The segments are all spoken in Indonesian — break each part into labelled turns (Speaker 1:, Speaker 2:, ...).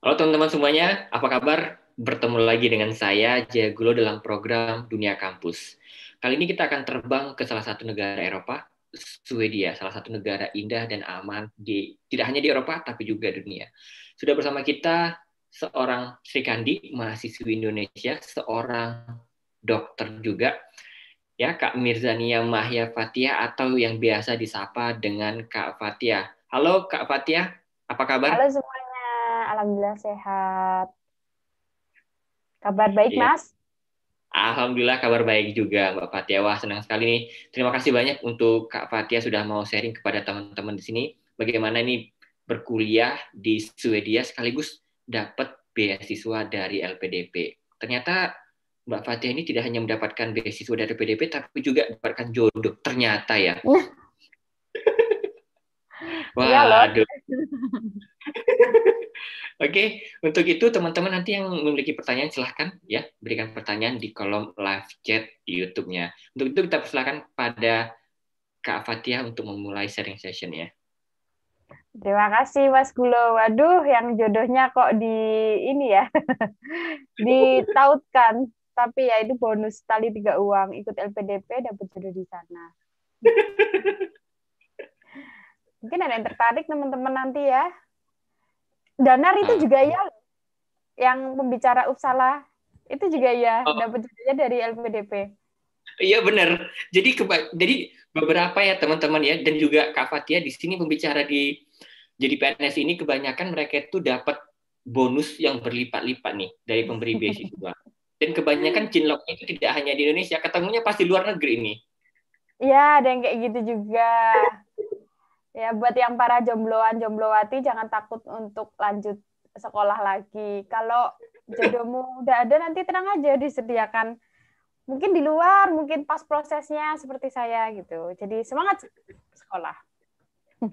Speaker 1: Halo teman-teman semuanya, apa kabar? Bertemu lagi dengan saya, Jagulo, dalam program Dunia Kampus. Kali ini kita akan terbang ke salah satu negara Eropa, Swedia, salah satu negara indah dan aman di tidak hanya di Eropa, tapi juga dunia. Sudah bersama kita seorang Sri Kandi, mahasiswi Indonesia, seorang dokter juga, ya Kak Mirzania Mahya Fatia atau yang biasa disapa dengan Kak Fatia. Halo Kak Fatia, apa kabar? Halo
Speaker 2: semua alhamdulillah sehat. Kabar baik, yeah. Mas?
Speaker 1: Alhamdulillah kabar baik juga Mbak Fatia. Wah senang sekali nih. Terima kasih banyak untuk Kak Fatia sudah mau sharing kepada teman-teman di sini bagaimana ini berkuliah di Swedia sekaligus dapat beasiswa dari LPDP. Ternyata Mbak Fatia ini tidak hanya mendapatkan beasiswa dari LPDP tapi juga mendapatkan jodoh. Ternyata ya. Wah, iya aduh. Oke, okay. untuk itu teman-teman nanti yang memiliki pertanyaan silahkan ya berikan pertanyaan di kolom live chat YouTube-nya. Untuk itu kita persilakan pada Kak Fatia untuk memulai sharing session ya.
Speaker 2: Terima kasih Mas Gulo. Waduh, yang jodohnya kok di ini ya, ditautkan. Tapi ya itu bonus tali tiga uang ikut LPDP dapat jodoh di sana. Mungkin ada yang tertarik teman-teman nanti ya. Danar itu hmm. juga ya yang pembicara Upsala itu juga ya oh. dapat jadinya dari LPDP.
Speaker 1: Iya benar. Jadi keba- jadi beberapa ya teman-teman ya dan juga Kak Fatia di sini pembicara di jadi PNS ini kebanyakan mereka itu dapat bonus yang berlipat-lipat nih dari pemberi beasiswa. Dan kebanyakan jinlok itu tidak hanya di Indonesia, ketemunya pasti luar negeri ini.
Speaker 2: Iya, ada yang kayak gitu juga. Ya, buat yang para jombloan jomblowati jangan takut untuk lanjut sekolah lagi. Kalau jodohmu udah ada nanti tenang aja disediakan mungkin di luar, mungkin pas prosesnya seperti saya gitu. Jadi semangat sekolah.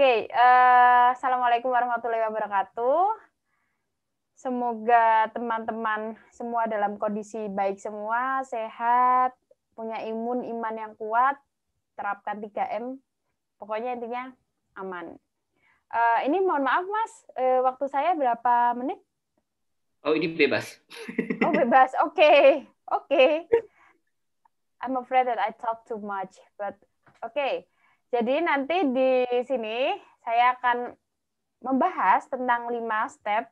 Speaker 2: Oke, okay, uh, eh, assalamualaikum warahmatullahi wabarakatuh. Semoga teman-teman semua dalam kondisi baik semua, sehat, punya imun iman yang kuat, terapkan 3M. Pokoknya intinya aman. Uh, ini mohon maaf Mas, uh, waktu saya berapa menit?
Speaker 1: Oh, ini bebas.
Speaker 2: oh, bebas. Oke. Okay. Oke. Okay. I'm afraid that I talk too much, but oke. Okay. Jadi nanti di sini saya akan membahas tentang lima step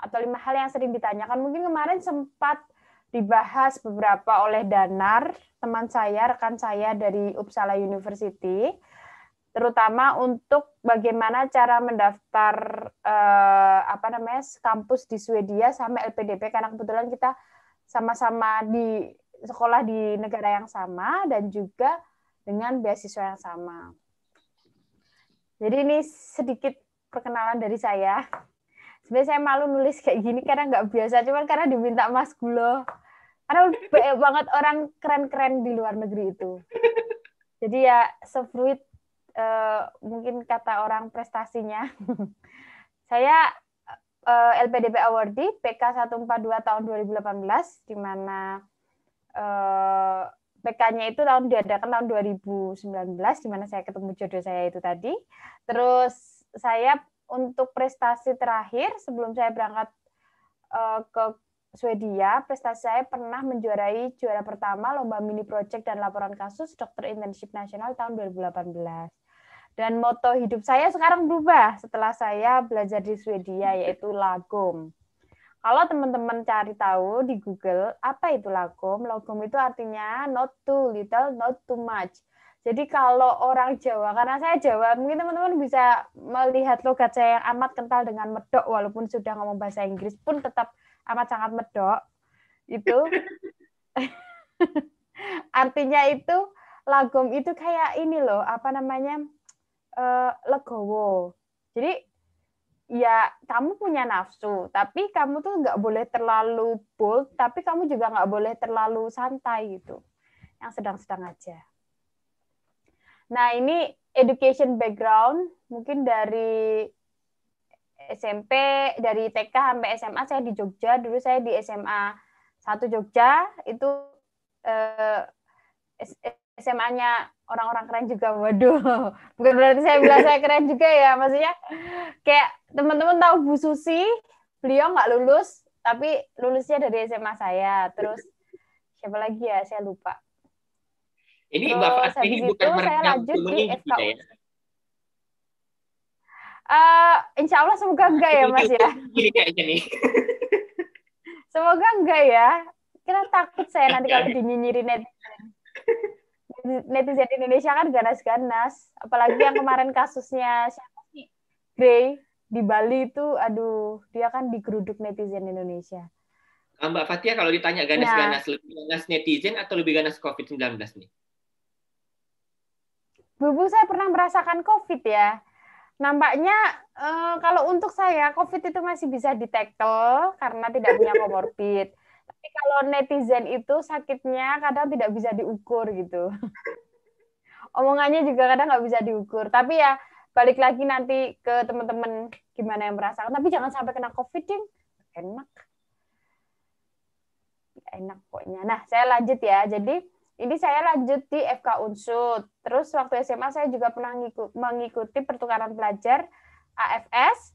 Speaker 2: atau lima hal yang sering ditanyakan. Mungkin kemarin sempat dibahas beberapa oleh Danar, teman saya, rekan saya dari Uppsala University, terutama untuk bagaimana cara mendaftar eh, apa namanya kampus di Swedia sama LPDP karena kebetulan kita sama-sama di sekolah di negara yang sama dan juga dengan beasiswa yang sama. Jadi ini sedikit perkenalan dari saya sebenarnya saya malu nulis kayak gini karena nggak biasa cuman karena diminta Mas Gulo karena banyak banget orang keren-keren di luar negeri itu jadi ya sefruit uh, mungkin kata orang prestasinya saya uh, eh, LPDP awardee PK 142 tahun 2018 di mana uh, eh, PK-nya itu tahun diadakan tahun 2019 di mana saya ketemu jodoh saya itu tadi terus saya untuk prestasi terakhir sebelum saya berangkat uh, ke Swedia, prestasi saya pernah menjuarai juara pertama lomba mini project dan laporan kasus dokter internship nasional tahun 2018. Dan moto hidup saya sekarang berubah setelah saya belajar di Swedia yaitu lagom. Kalau teman-teman cari tahu di Google apa itu lagom, lagom itu artinya not too little, not too much. Jadi kalau orang Jawa, karena saya Jawa, mungkin teman-teman bisa melihat logat saya yang amat kental dengan medok, walaupun sudah ngomong bahasa Inggris pun tetap amat sangat medok. Itu artinya itu lagom itu kayak ini loh, apa namanya uh, legowo. Jadi ya kamu punya nafsu, tapi kamu tuh nggak boleh terlalu bold, tapi kamu juga nggak boleh terlalu santai gitu, yang sedang-sedang aja. Nah, ini education background mungkin dari SMP, dari TK sampai SMA saya di Jogja. Dulu saya di SMA 1 Jogja, itu eh, SMA-nya orang-orang keren juga. Waduh, bukan berarti saya bilang saya keren juga ya. Maksudnya kayak teman-teman tahu Bu Susi, beliau nggak lulus, tapi lulusnya dari SMA saya. Terus siapa lagi ya? Saya lupa. Ini Terus, bapak ini itu, saya lanjut di FKU. Gitu ya? Uh, insya Allah semoga enggak ya Mas ya. semoga enggak ya. Kita takut saya nanti kalau dinyinyirin netizen. netizen Indonesia kan ganas-ganas. Apalagi yang kemarin kasusnya siapa sih? Grey di Bali itu, aduh, dia kan digeruduk netizen Indonesia.
Speaker 1: Mbak Fatia kalau ditanya iya. ganas-ganas, ya. lebih ganas netizen atau lebih ganas COVID-19 nih?
Speaker 2: Bubu saya pernah merasakan COVID ya. Nampaknya eh, kalau untuk saya COVID itu masih bisa ditekel karena tidak punya komorbid. Tapi kalau netizen itu sakitnya kadang tidak bisa diukur gitu. Omongannya juga kadang nggak bisa diukur. Tapi ya balik lagi nanti ke teman-teman gimana yang merasakan. Tapi jangan sampai kena COVID, ding. Enak. Enak pokoknya. Nah, saya lanjut ya. Jadi ini saya lanjut di FK Unsud. Terus waktu SMA saya juga pernah mengikuti pertukaran pelajar AFS.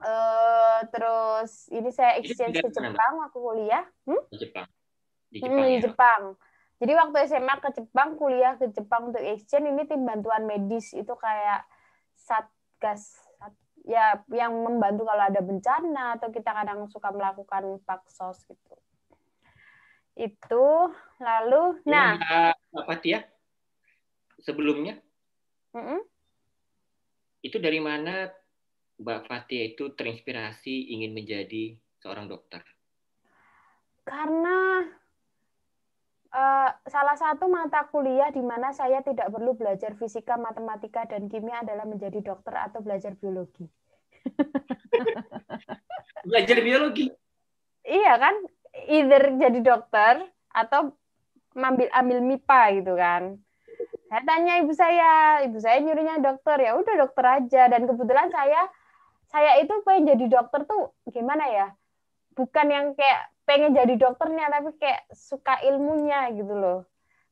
Speaker 2: Uh, eh, terus ini saya exchange ke kan? Jepang waktu kuliah. Hmm?
Speaker 3: Di Jepang. Di hmm, Jepang, hmm, ya.
Speaker 2: Jepang. Jadi waktu SMA ke Jepang, kuliah ke Jepang untuk exchange ini tim bantuan medis itu kayak satgas ya yang membantu kalau ada bencana atau kita kadang suka melakukan paksos gitu itu lalu nah
Speaker 1: apa dia ya, sebelumnya mm -mm. itu dari mana Mbak Fatia itu terinspirasi ingin menjadi seorang dokter
Speaker 2: karena uh, salah satu mata kuliah di mana saya tidak perlu belajar fisika matematika dan kimia adalah menjadi dokter atau belajar biologi belajar biologi iya kan either jadi dokter atau ambil ambil MIPA gitu kan saya tanya ibu saya ibu saya nyuruhnya dokter ya udah dokter aja dan kebetulan saya saya itu pengen jadi dokter tuh gimana ya bukan yang kayak pengen jadi dokternya tapi kayak suka ilmunya gitu loh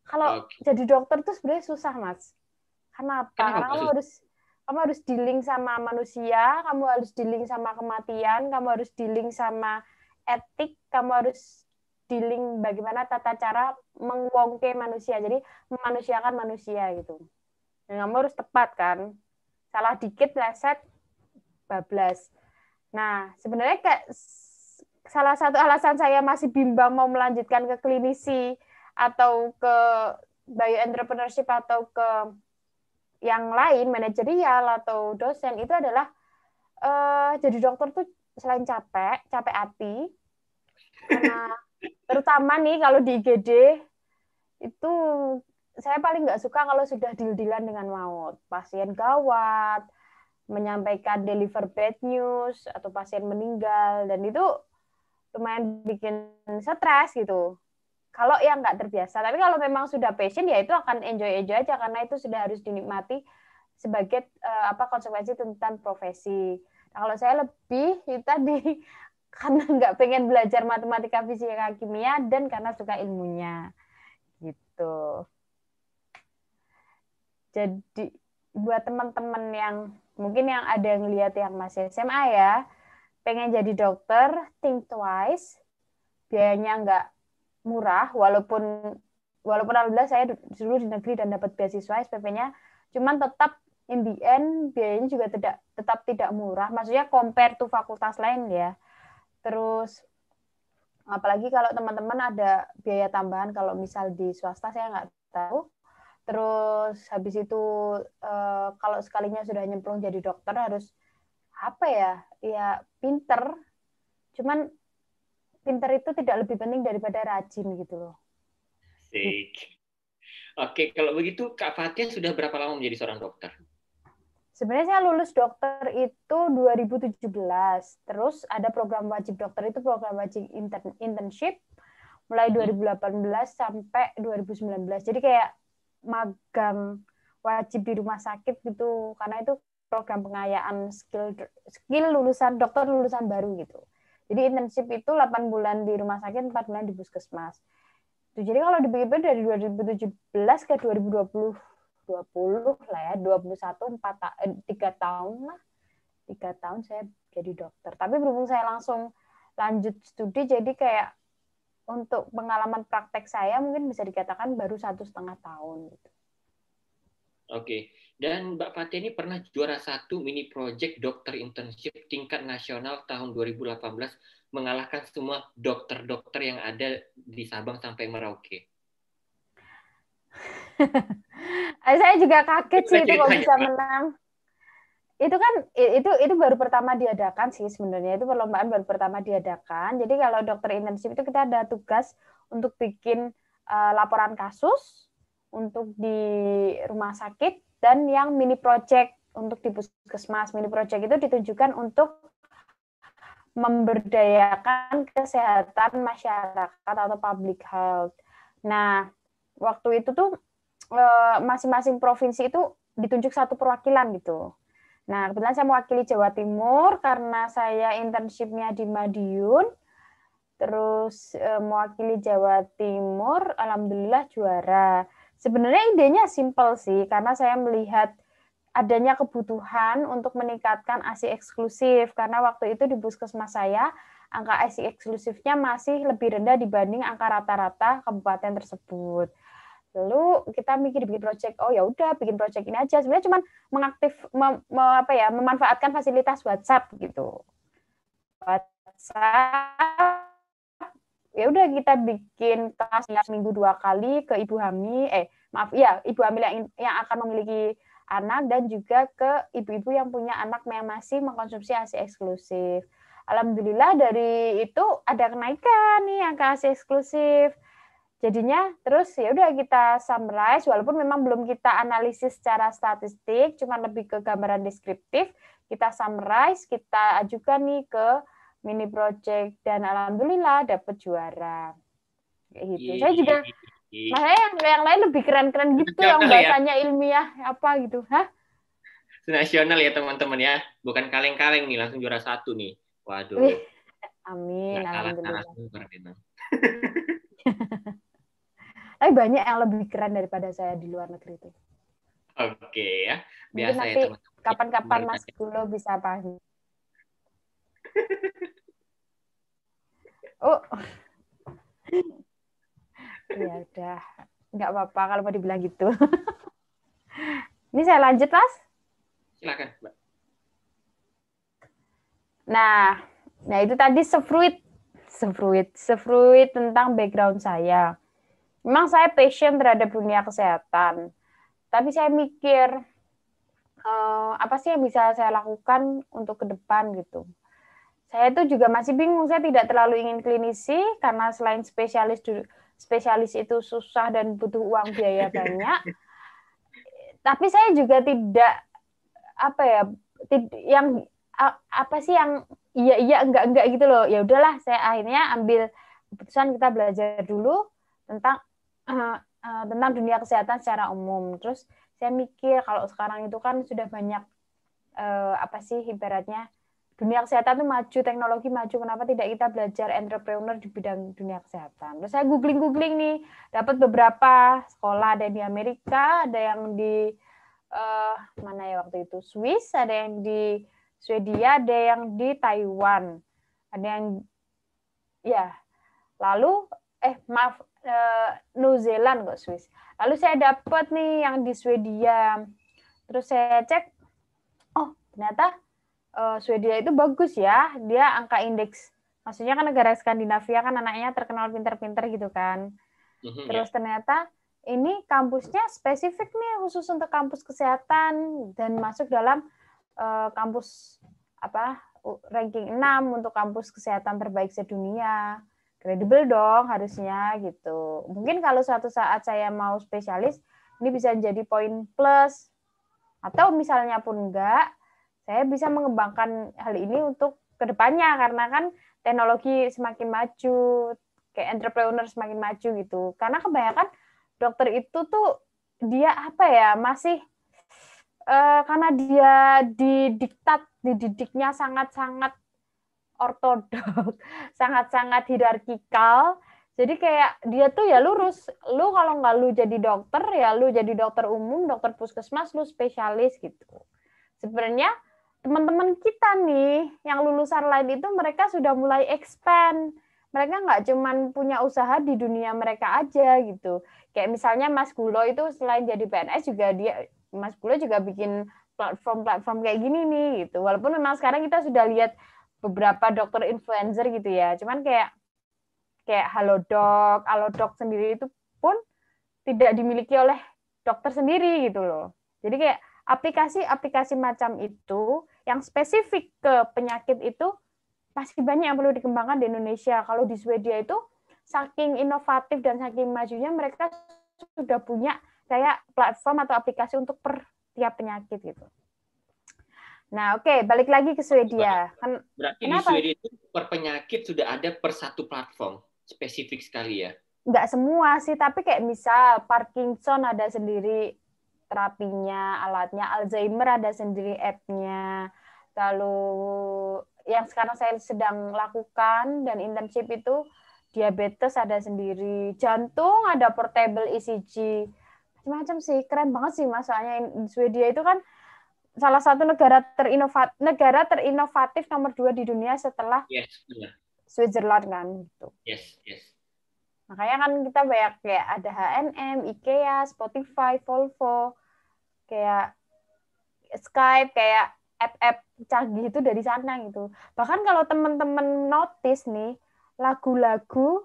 Speaker 2: kalau okay. jadi dokter tuh sebenarnya susah mas Kenapa? apa kamu harus kamu harus dealing sama manusia kamu harus dealing sama kematian kamu harus dealing sama etik kamu harus dealing bagaimana tata cara mengwongke manusia jadi memanusiakan manusia gitu dan kamu harus tepat kan salah dikit leset bablas nah sebenarnya kayak salah satu alasan saya masih bimbang mau melanjutkan ke klinisi atau ke bio entrepreneurship atau ke yang lain manajerial atau dosen itu adalah uh, jadi dokter tuh selain capek, capek hati, karena terutama nih kalau di IGD itu saya paling nggak suka kalau sudah dildilan dengan maut. Pasien gawat, menyampaikan deliver bad news atau pasien meninggal dan itu lumayan bikin stres gitu. Kalau yang nggak terbiasa, tapi kalau memang sudah passion ya itu akan enjoy enjoy aja karena itu sudah harus dinikmati sebagai uh, apa konsekuensi tentang profesi. Kalau saya lebih itu tadi karena nggak pengen belajar matematika fisika kimia dan karena suka ilmunya gitu. Jadi buat teman-teman yang mungkin yang ada yang lihat yang masih SMA ya, pengen jadi dokter, think twice, biayanya nggak murah, walaupun walaupun alhamdulillah saya dulu di negeri dan dapat beasiswa SPP-nya, cuman tetap in the end biayanya juga tidak tetap tidak murah. Maksudnya compare to fakultas lain ya. Terus apalagi kalau teman-teman ada biaya tambahan kalau misal di swasta saya nggak tahu. Terus habis itu eh, kalau sekalinya sudah nyemplung jadi dokter harus apa ya? Ya pinter. Cuman pinter itu tidak lebih penting daripada rajin gitu loh.
Speaker 1: Oke, kalau begitu Kak Fatia sudah berapa lama menjadi seorang dokter?
Speaker 2: Sebenarnya saya lulus dokter itu 2017. Terus ada program wajib dokter itu program wajib intern internship mulai 2018 hmm. sampai 2019. Jadi kayak magang wajib di rumah sakit gitu karena itu program pengayaan skill skill lulusan dokter lulusan baru gitu. Jadi internship itu 8 bulan di rumah sakit, 4 bulan di puskesmas. Jadi kalau di BIP dari 2017 ke 2020 20 lah ya, 21 4 ta eh, 3 tahun lah. 3 tahun saya jadi dokter. Tapi berhubung saya langsung lanjut studi jadi kayak untuk pengalaman praktek saya mungkin bisa dikatakan baru satu setengah tahun gitu.
Speaker 1: Oke, dan Mbak Fatih ini pernah juara satu mini project dokter internship tingkat nasional tahun 2018 mengalahkan semua dokter-dokter yang ada di Sabang sampai Merauke.
Speaker 2: Eh, saya juga kaget sih itu kok bisa menang itu kan itu itu baru pertama diadakan sih sebenarnya itu perlombaan baru pertama diadakan jadi kalau dokter intensif itu kita ada tugas untuk bikin uh, laporan kasus untuk di rumah sakit dan yang mini project untuk di puskesmas mini project itu ditujukan untuk memberdayakan kesehatan masyarakat atau public health nah waktu itu tuh Eh, masing-masing provinsi itu ditunjuk satu perwakilan gitu. Nah, kebetulan saya mewakili Jawa Timur karena saya internshipnya di Madiun, terus eh, mewakili Jawa Timur, alhamdulillah juara. Sebenarnya idenya simpel sih, karena saya melihat adanya kebutuhan untuk meningkatkan ASI eksklusif, karena waktu itu di puskesmas saya, angka ASI eksklusifnya masih lebih rendah dibanding angka rata-rata kabupaten tersebut lalu kita mikir bikin project oh ya udah bikin project ini aja sebenarnya cuma mengaktif mem, mem, apa ya memanfaatkan fasilitas WhatsApp gitu WhatsApp ya udah kita bikin kelas minggu dua kali ke ibu hamil eh maaf ya ibu hamil yang yang akan memiliki anak dan juga ke ibu-ibu yang punya anak yang masih mengkonsumsi ASI eksklusif. Alhamdulillah dari itu ada kenaikan nih angka ASI eksklusif jadinya terus ya udah kita summarize walaupun memang belum kita analisis secara statistik cuma lebih ke gambaran deskriptif kita summarize kita ajukan nih ke mini project dan alhamdulillah dapet juara
Speaker 1: kayak gitu iya, saya juga iya, iya, makanya
Speaker 2: yang, yang lain lebih keren-keren gitu yang ya? bahasanya ilmiah apa gitu hah
Speaker 1: nasional ya teman-teman ya bukan kaleng-kaleng nih langsung juara satu nih waduh
Speaker 2: amin Nggak alhamdulillah
Speaker 1: kalah, kalah,
Speaker 2: Tapi banyak yang lebih keren daripada saya di luar negeri itu.
Speaker 3: Oke ya, biasa Mungkin ya Kapan-kapan Mas
Speaker 2: Gulo bisa panggil. oh, ya udah, nggak apa-apa kalau mau dibilang gitu. Ini saya lanjut, Mas. Silakan, Mbak. Nah, nah itu tadi sefruit, sefruit, sefruit tentang background saya memang saya passion terhadap dunia kesehatan tapi saya mikir uh, apa sih yang bisa saya lakukan untuk ke depan gitu saya itu juga masih bingung saya tidak terlalu ingin klinisi karena selain spesialis spesialis itu susah dan butuh uang biaya banyak tapi saya juga tidak apa ya tid, yang apa sih yang iya iya enggak enggak gitu loh ya udahlah saya akhirnya ambil keputusan kita belajar dulu tentang Eh, eh, tentang dunia kesehatan secara umum. Terus saya mikir kalau sekarang itu kan sudah banyak uh, apa sih ibaratnya dunia kesehatan itu maju, teknologi maju, kenapa tidak kita belajar entrepreneur di bidang dunia kesehatan? Terus saya googling-googling nih, dapat beberapa sekolah ada di Amerika, ada yang di uh, mana ya waktu itu Swiss, ada yang di Swedia, ada yang di Taiwan, ada yang ya lalu eh maaf uh, New Zealand kok Swiss. Lalu saya dapat nih yang di Swedia. Terus saya cek, oh ternyata uh, Swedia itu bagus ya, dia angka indeks. Maksudnya kan negara Skandinavia kan anaknya terkenal pinter-pinter gitu kan. Mhm, Terus iya. ternyata ini kampusnya spesifik nih khusus untuk kampus kesehatan dan masuk dalam uh, kampus apa ranking 6 untuk kampus kesehatan terbaik sedunia kredibel dong harusnya gitu. Mungkin kalau suatu saat saya mau spesialis, ini bisa jadi poin plus. Atau misalnya pun enggak, saya bisa mengembangkan hal ini untuk kedepannya karena kan teknologi semakin maju, kayak entrepreneur semakin maju gitu. Karena kebanyakan dokter itu tuh dia apa ya masih uh, karena dia didiktat dididiknya sangat-sangat ortodok, sangat-sangat hierarkikal. Jadi kayak dia tuh ya lurus, lu kalau nggak lu jadi dokter ya lu jadi dokter umum, dokter puskesmas, lu spesialis gitu. Sebenarnya teman-teman kita nih yang lulusan lain itu mereka sudah mulai expand. Mereka nggak cuman punya usaha di dunia mereka aja gitu. Kayak misalnya Mas Gulo itu selain jadi PNS juga dia Mas Gulo juga bikin platform-platform kayak gini nih gitu. Walaupun memang sekarang kita sudah lihat beberapa dokter influencer gitu ya. Cuman kayak kayak halo dok sendiri itu pun tidak dimiliki oleh dokter sendiri gitu loh. Jadi kayak aplikasi-aplikasi macam itu yang spesifik ke penyakit itu masih banyak yang perlu dikembangkan di Indonesia. Kalau di Swedia itu saking inovatif dan saking majunya mereka sudah punya kayak platform atau aplikasi untuk per tiap penyakit gitu. Nah, oke, okay, balik lagi ke Swedia. Kan
Speaker 1: berarti kenapa? di Swedia itu per penyakit sudah ada per satu platform spesifik sekali ya.
Speaker 2: Enggak semua sih, tapi kayak misal Parkinson ada sendiri terapinya, alatnya, Alzheimer ada sendiri app-nya. Lalu yang sekarang saya sedang lakukan dan internship itu diabetes ada sendiri, jantung ada portable ECG. Macam-macam sih, keren banget sih Mas, soalnya Swedia itu kan salah satu negara terinovat negara terinovatif nomor dua di dunia setelah yes, Switzerland kan gitu. Yes, yes. Makanya kan kita banyak kayak ada H&M, IKEA, Spotify, Volvo, kayak Skype, kayak app-app canggih itu dari sana gitu. Bahkan kalau teman-teman notice nih, lagu-lagu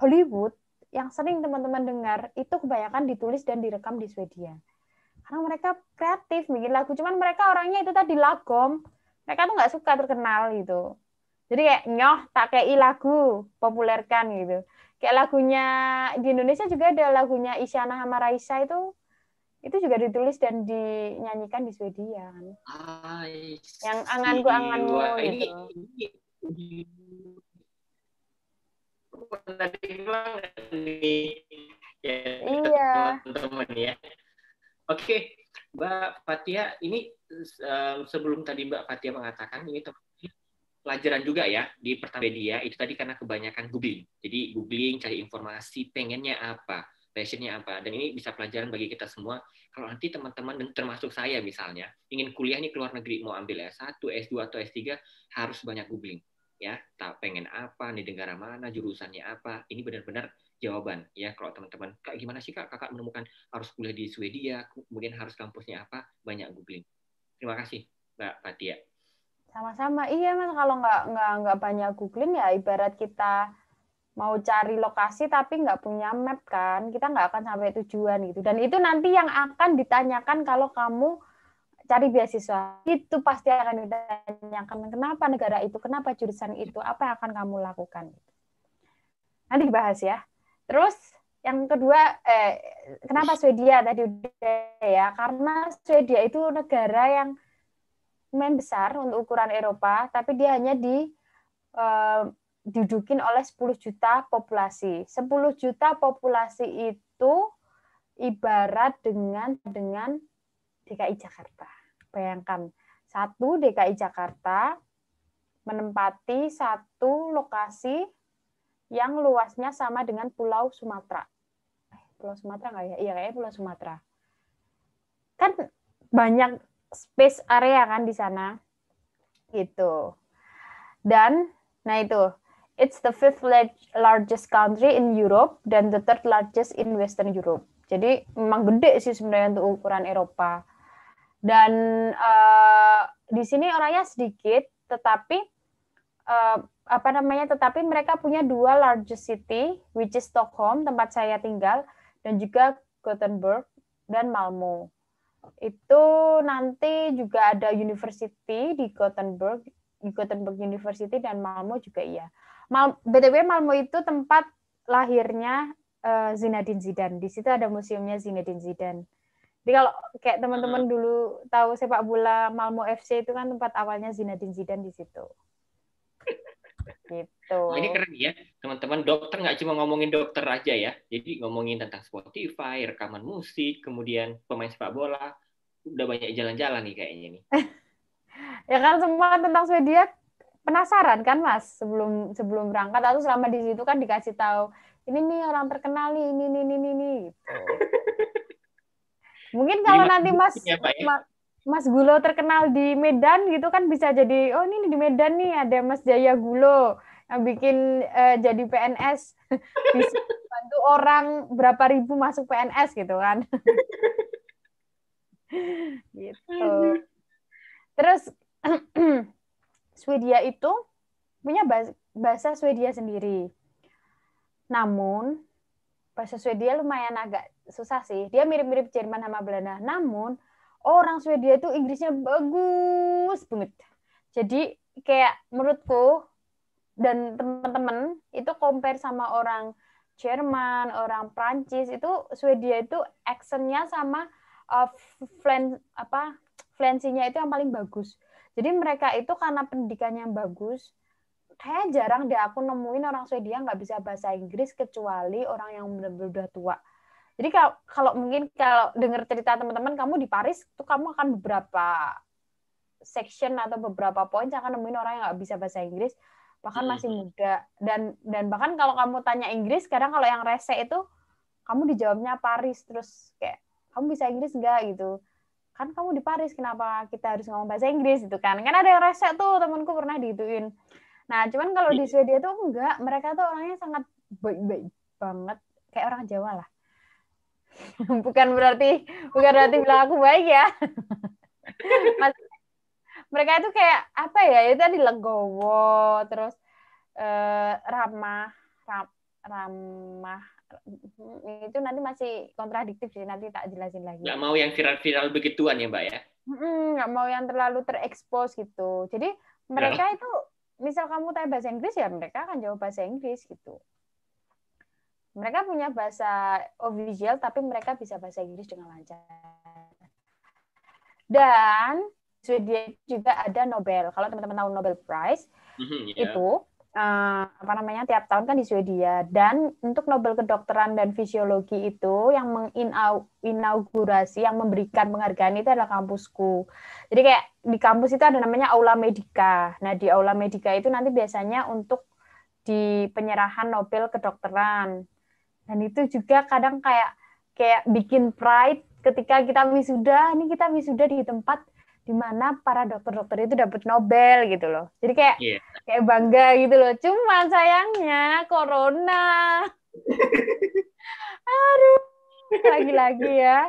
Speaker 2: Hollywood yang sering teman-teman dengar itu kebanyakan ditulis dan direkam di Swedia karena mereka kreatif bikin lagu cuman mereka orangnya itu tadi lagom mereka tuh nggak suka terkenal gitu jadi kayak nyoh tak kayak lagu populerkan gitu kayak lagunya di Indonesia juga ada lagunya Isyana sama Raisa itu itu juga ditulis dan dinyanyikan di Swedia kan yang anganku anganmu Wah, ini,
Speaker 3: ini, gitu.
Speaker 1: ini ya, iya teman ya Oke, Mbak Fatia, ini uh, sebelum tadi Mbak Fatia mengatakan ini pelajaran juga ya di Pertamedia itu tadi karena kebanyakan googling. Jadi googling cari informasi pengennya apa, passionnya apa. Dan ini bisa pelajaran bagi kita semua. Kalau nanti teman-teman termasuk saya misalnya ingin kuliah nih ke luar negeri mau ambil S1, S2 atau S3 harus banyak googling ya. Tak pengen apa, di negara mana, jurusannya apa. Ini benar-benar jawaban ya kalau teman-teman kak gimana sih kak kakak menemukan harus kuliah di Swedia kemudian harus kampusnya apa banyak googling terima kasih mbak Fatia
Speaker 2: sama-sama iya mas kalau nggak nggak nggak banyak googling ya ibarat kita mau cari lokasi tapi nggak punya map kan kita nggak akan sampai tujuan gitu dan itu nanti yang akan ditanyakan kalau kamu cari beasiswa itu pasti akan ditanyakan kenapa negara itu kenapa jurusan itu apa yang akan kamu lakukan gitu. nanti dibahas ya Terus yang kedua, eh, kenapa Swedia tadi udah ya? Karena Swedia itu negara yang main besar untuk ukuran Eropa, tapi dia hanya di eh, didudukin oleh 10 juta populasi. 10 juta populasi itu ibarat dengan dengan DKI Jakarta. Bayangkan, satu DKI Jakarta menempati satu lokasi yang luasnya sama dengan Pulau Sumatera. Pulau Sumatera nggak ya? Iya kayaknya Pulau Sumatera. Kan banyak space area kan di sana. Gitu. Dan, nah itu, it's the fifth largest country in Europe dan the third largest in Western Europe. Jadi memang gede sih sebenarnya untuk ukuran Eropa. Dan uh, di sini orangnya sedikit, tetapi uh, apa namanya tetapi mereka punya dua largest city which is Stockholm tempat saya tinggal dan juga Gothenburg dan Malmo. Itu nanti juga ada university di Gothenburg, di Gothenburg University dan Malmo juga iya. Mal BTW Malmo itu tempat lahirnya uh, Zinedine Zidane. Di situ ada museumnya Zinedine Zidane. Jadi kalau kayak teman-teman hmm. dulu tahu sepak bola Malmo FC itu kan tempat awalnya Zinedine Zidane di situ. Gitu. Nah, ini
Speaker 1: keren ya, teman-teman. Dokter nggak cuma ngomongin dokter aja ya. Jadi ngomongin tentang Spotify, rekaman musik, kemudian pemain sepak bola. Udah banyak jalan-jalan nih kayaknya nih.
Speaker 2: ya kan semua tentang Swedia penasaran kan Mas sebelum sebelum berangkat atau selama di situ kan dikasih tahu ini nih orang terkenal nih ini ini ini ini gitu. Mungkin kalau nanti Mas ya, Pak, ya? Mas Gulo terkenal di Medan gitu kan bisa jadi oh ini di Medan nih ada Mas Jaya Gulo yang bikin uh, jadi PNS bisa bantu orang berapa ribu masuk PNS gitu kan. gitu. Terus Swedia itu punya bahasa Swedia sendiri. Namun bahasa Swedia lumayan agak susah sih. Dia mirip-mirip Jerman sama Belanda. Namun orang Swedia itu Inggrisnya bagus banget. Jadi kayak menurutku dan teman-teman itu compare sama orang Jerman, orang Prancis itu Swedia itu aksennya sama uh, flan apa flensinya itu yang paling bagus. Jadi mereka itu karena pendidikannya yang bagus, kayak jarang deh aku nemuin orang Swedia nggak bisa bahasa Inggris kecuali orang yang benar-benar udah tua. Jadi kalau mungkin kalau dengar cerita teman-teman kamu di Paris tuh kamu akan beberapa section atau beberapa poin akan nemuin orang yang nggak bisa bahasa Inggris bahkan hmm. masih muda dan dan bahkan kalau kamu tanya Inggris kadang kalau yang rese itu kamu dijawabnya Paris terus kayak kamu bisa Inggris nggak gitu kan kamu di Paris kenapa kita harus ngomong bahasa Inggris itu kan kan ada yang rese tuh temanku pernah dituin nah cuman kalau di iya. Swedia tuh enggak mereka tuh orangnya sangat baik-baik banget kayak orang Jawa lah bukan berarti bukan berarti bilang aku baik ya Mas, mereka itu kayak apa ya itu tadi legowo terus eh, ramah ram, ramah itu nanti masih kontradiktif sih nanti tak jelasin lagi nggak mau
Speaker 1: yang viral-viral begituan ya mbak ya
Speaker 2: nggak mau yang terlalu terekspos gitu jadi mereka ya. itu misal kamu tanya bahasa Inggris ya mereka akan jawab bahasa Inggris gitu mereka punya bahasa official tapi mereka bisa bahasa Inggris dengan lancar. Dan Swedia juga ada Nobel. Kalau teman-teman tahu Nobel Prize
Speaker 3: mm-hmm, yeah. itu
Speaker 2: uh, apa namanya tiap tahun kan di Swedia dan untuk Nobel kedokteran dan fisiologi itu yang menginaugurasi yang memberikan penghargaan itu adalah kampusku. Jadi kayak di kampus itu ada namanya aula medica. Nah, di aula medica itu nanti biasanya untuk di penyerahan Nobel kedokteran dan itu juga kadang kayak kayak bikin pride ketika kita wisuda ini kita wisuda di tempat di mana para dokter-dokter itu dapat Nobel gitu loh jadi kayak yeah. kayak bangga gitu loh cuma sayangnya corona aduh lagi-lagi ya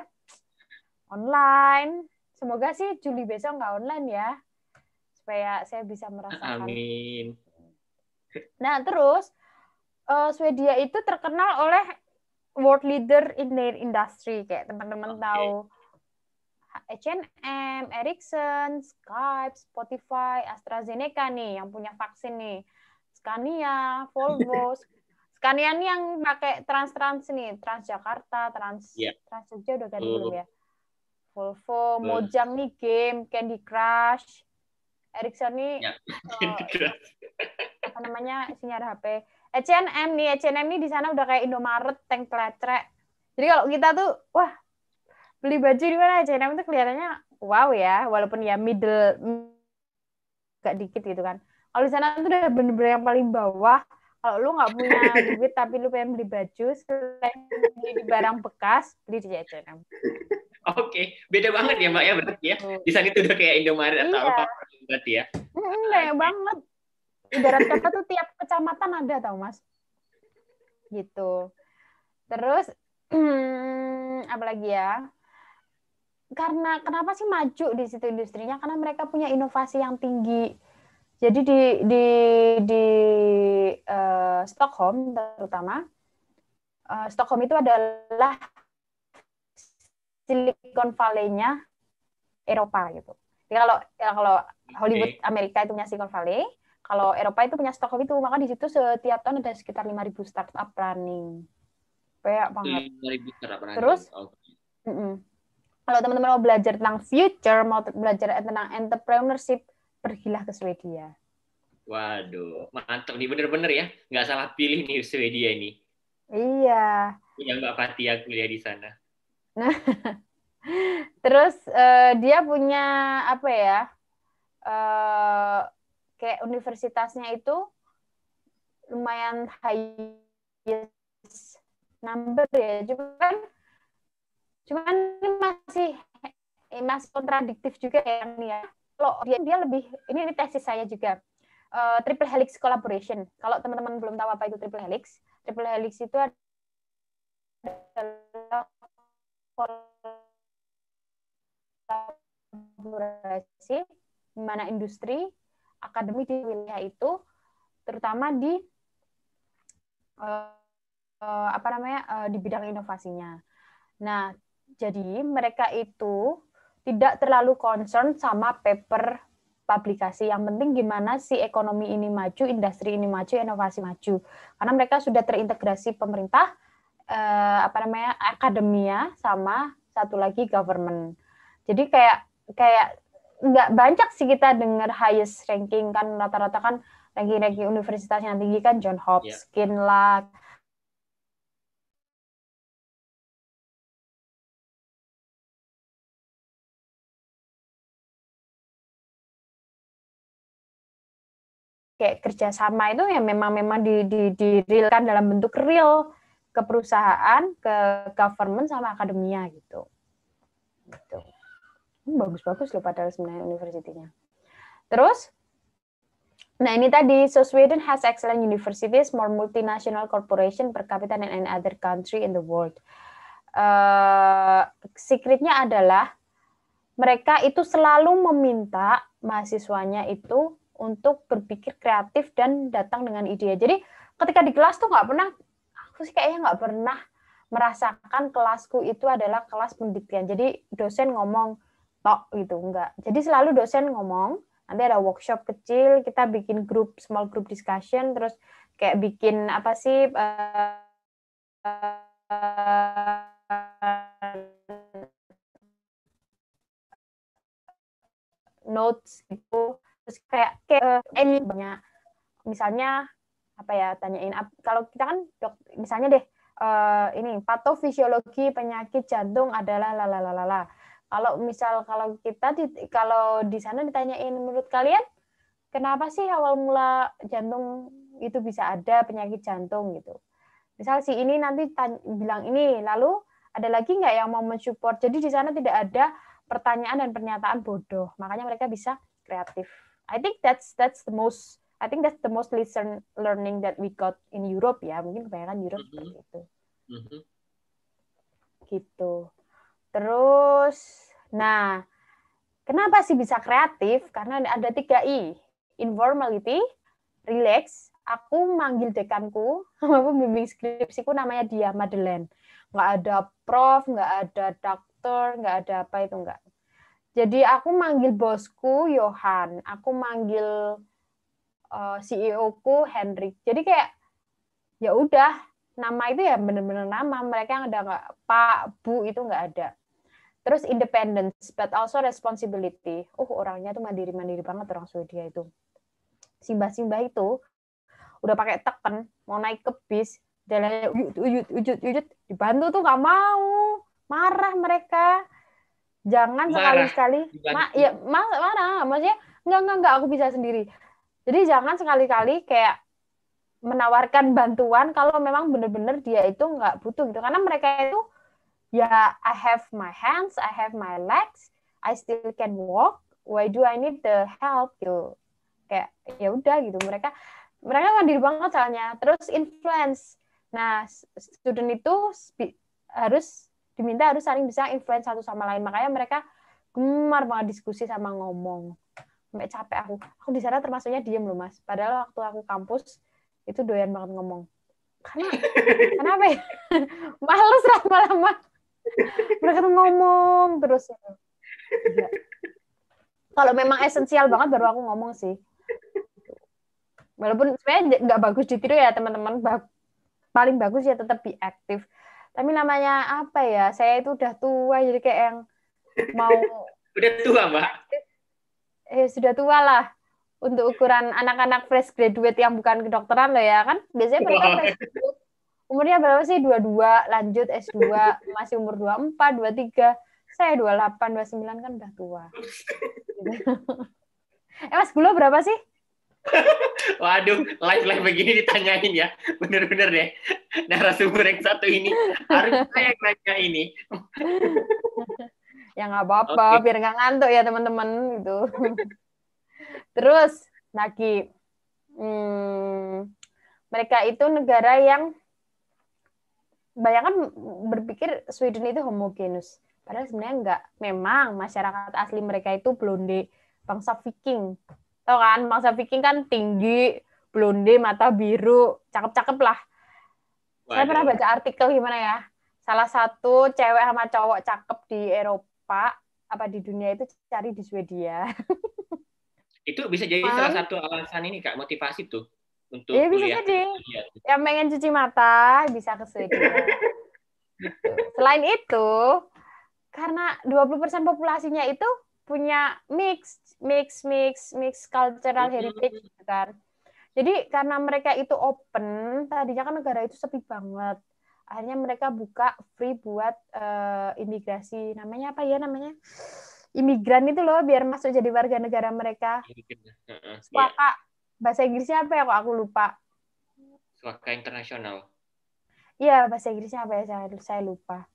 Speaker 2: online semoga sih Juli besok nggak online ya supaya saya bisa merasakan
Speaker 3: amin
Speaker 2: nah terus uh, Swedia itu terkenal oleh world leader in their industry kayak teman-teman okay. tahu H&M, Ericsson, Skype, Spotify, AstraZeneca nih yang punya vaksin nih. Scania, Volvo. Scania nih yang pakai Trans-Trans nih, Transjakarta, Trans yeah. Jogja udah ganti mm. ya? Volvo, uh. Mojang nih game Candy Crush. Ericsson nih yeah. Ya. oh, apa namanya sinyal HP. H&M nih, H&M nih di sana udah kayak Indomaret, tank Pletre. Jadi kalau kita tuh, wah, beli baju di mana H&M itu kelihatannya wow ya, walaupun ya middle, gak dikit gitu kan. Kalau di sana tuh udah bener-bener yang paling bawah, kalau lu nggak punya duit tapi lu pengen beli baju, selain beli barang bekas, beli di H&M.
Speaker 1: Oke, okay. beda banget ya Mbak ya berarti ya. Di sana itu udah kayak Indomaret iya. atau apa berarti ya.
Speaker 2: Banyak banget ibarat kata tuh tiap kecamatan ada tau mas gitu terus apa lagi ya karena kenapa sih maju di situ industrinya karena mereka punya inovasi yang tinggi jadi di di di uh, Stockholm terutama uh, Stockholm itu adalah Silicon Valley-nya Eropa gitu. Jadi kalau ya kalau Hollywood okay. Amerika itu punya Silicon Valley, kalau Eropa itu punya startup itu, maka di situ setiap tahun ada sekitar lima ribu startup running. Banyak banget.
Speaker 3: 5.000 startup running. Terus,
Speaker 2: kalau teman-teman mau belajar tentang future, mau belajar tentang entrepreneurship, pergilah ke Swedia.
Speaker 1: Waduh, mantap nih bener-bener ya. Nggak salah pilih nih Swedia ini.
Speaker 2: Iya.
Speaker 1: Punya Mbak Fatia kuliah di sana. Nah,
Speaker 2: terus eh, dia punya apa ya? Eh, kayak universitasnya itu lumayan high number ya cuman cuman ini masih ini eh, masih kontradiktif juga ya ini ya kalau dia dia lebih ini, ini tesis saya juga uh, triple helix collaboration kalau teman-teman belum tahu apa itu triple helix triple helix itu
Speaker 3: adalah
Speaker 2: kolaborasi di mana industri akademik di wilayah itu, terutama di uh, apa namanya uh, di bidang inovasinya. Nah, jadi mereka itu tidak terlalu concern sama paper publikasi. Yang penting gimana si ekonomi ini maju, industri ini maju, inovasi maju. Karena mereka sudah terintegrasi pemerintah, uh, apa namanya, akademia sama satu lagi government. Jadi kayak kayak nggak banyak sih kita dengar highest ranking kan rata-rata kan ranking-ranking universitas yang tinggi kan John iya. Hopkins yeah. lah kayak kerjasama itu yang memang memang di, di, dirilkan dalam bentuk real ke perusahaan, ke government sama akademia gitu. Gitu. Hmm, bagus-bagus loh padahal sebenarnya universitinya. Terus, nah ini tadi, so Sweden has excellent universities, more multinational corporation per capita than any other country in the world. Uh, secretnya adalah mereka itu selalu meminta mahasiswanya itu untuk berpikir kreatif dan datang dengan ide. Jadi ketika di kelas tuh nggak pernah, aku sih kayaknya nggak pernah merasakan kelasku itu adalah kelas pendidikan. Jadi dosen ngomong, tok gitu enggak jadi selalu dosen ngomong nanti ada workshop kecil kita bikin grup small group discussion terus kayak bikin apa sih uh,
Speaker 3: uh,
Speaker 2: notes gitu terus kayak kayak uh, banyak misalnya apa ya tanyain kalau kita kan dok misalnya deh uh, ini patofisiologi penyakit jantung adalah lalalala kalau misal kalau kita di, kalau di sana ditanyain menurut kalian kenapa sih awal mula jantung itu bisa ada penyakit jantung gitu. Misal si ini nanti tanya, bilang ini, lalu ada lagi nggak yang mau mensupport. Jadi di sana tidak ada pertanyaan dan pernyataan bodoh. Makanya mereka bisa kreatif. I think that's that's the most I think that's the most listen learning that we got in Europe ya. Mungkin kebanyakan Europe mm -hmm. seperti itu. Mm -hmm. Gitu. Terus, nah, kenapa sih bisa kreatif? Karena ada tiga I, informality, relax, aku manggil dekanku, aku membimbing skripsiku namanya dia, Madeleine. Nggak ada prof, nggak ada dokter, nggak ada apa itu, nggak. Jadi aku manggil bosku, Johan. Aku manggil uh, eh, CEO ku Hendrik. Jadi kayak ya udah nama itu ya bener-bener nama mereka yang ada nggak Pak Bu itu nggak ada Terus independence, but also responsibility. oh orangnya tuh mandiri-mandiri banget orang Swedia itu. Simbah-simbah itu udah pakai teken, mau naik ke bis, jalannya ujut, ujut, ujut, ujut, dibantu tuh nggak mau. Marah mereka. Jangan sekali-sekali. Ma ya, ma mana Maksudnya, nggak-nggak enggak, aku bisa sendiri. Jadi jangan sekali-kali kayak menawarkan bantuan kalau memang bener-bener dia itu nggak butuh gitu. Karena mereka itu yeah, I have my hands, I have my legs, I still can walk. Why do I need the help? Gitu. Kayak ya udah gitu. Mereka mereka mandiri banget soalnya. Terus influence. Nah, student itu harus diminta harus saling bisa influence satu sama lain. Makanya mereka gemar banget diskusi sama ngomong. Sampai capek aku. Aku di sana termasuknya diem loh, Mas. Padahal waktu aku kampus itu doyan banget ngomong. Karena kenapa ya? Males lama-lama mereka tuh ngomong terus ya. kalau memang esensial banget baru aku ngomong sih walaupun sebenarnya nggak bagus ditiru ya teman-teman ba paling bagus ya tetap be aktif tapi namanya apa ya saya itu udah tua jadi kayak yang mau
Speaker 3: udah tua mbak
Speaker 2: eh sudah tua lah untuk ukuran anak-anak fresh graduate yang bukan kedokteran loh ya kan biasanya mereka oh. fresh graduate umurnya berapa sih? 22, lanjut S2, masih umur 24, 23. Saya 28, 29 kan udah tua. eh Mas Gulo berapa sih?
Speaker 1: Waduh, live-live begini ditanyain ya. Bener-bener deh. Narasumber yang satu ini harus saya yang nanya ini.
Speaker 2: ya nggak apa-apa, okay. biar nggak ngantuk ya teman-teman gitu. Terus, Naki, hmm, mereka itu negara yang bayangkan berpikir Sweden itu homogenus padahal sebenarnya enggak memang masyarakat asli mereka itu blonde bangsa Viking tau kan bangsa Viking kan tinggi blonde mata biru cakep-cakep lah Waduh. saya pernah baca artikel gimana ya salah satu cewek sama cowok cakep di Eropa apa di dunia itu cari di Swedia
Speaker 1: itu bisa jadi Man. salah satu alasan ini kak motivasi tuh untuk ya, bisa kuliah. Jadi.
Speaker 2: Yang pengen cuci mata bisa ke sini. gitu. Selain itu, karena 20% populasinya itu punya mix, mix, mix, mix cultural heritage gitu kan. Jadi karena mereka itu open, tadinya kan negara itu sepi banget. Akhirnya mereka buka free buat uh, imigrasi. Namanya apa ya namanya? Imigran itu loh biar masuk jadi warga negara mereka.
Speaker 1: Iya. Suaka
Speaker 2: bahasa Inggrisnya apa ya kok aku lupa
Speaker 1: suaka internasional
Speaker 2: iya bahasa Inggrisnya apa ya saya, saya lupa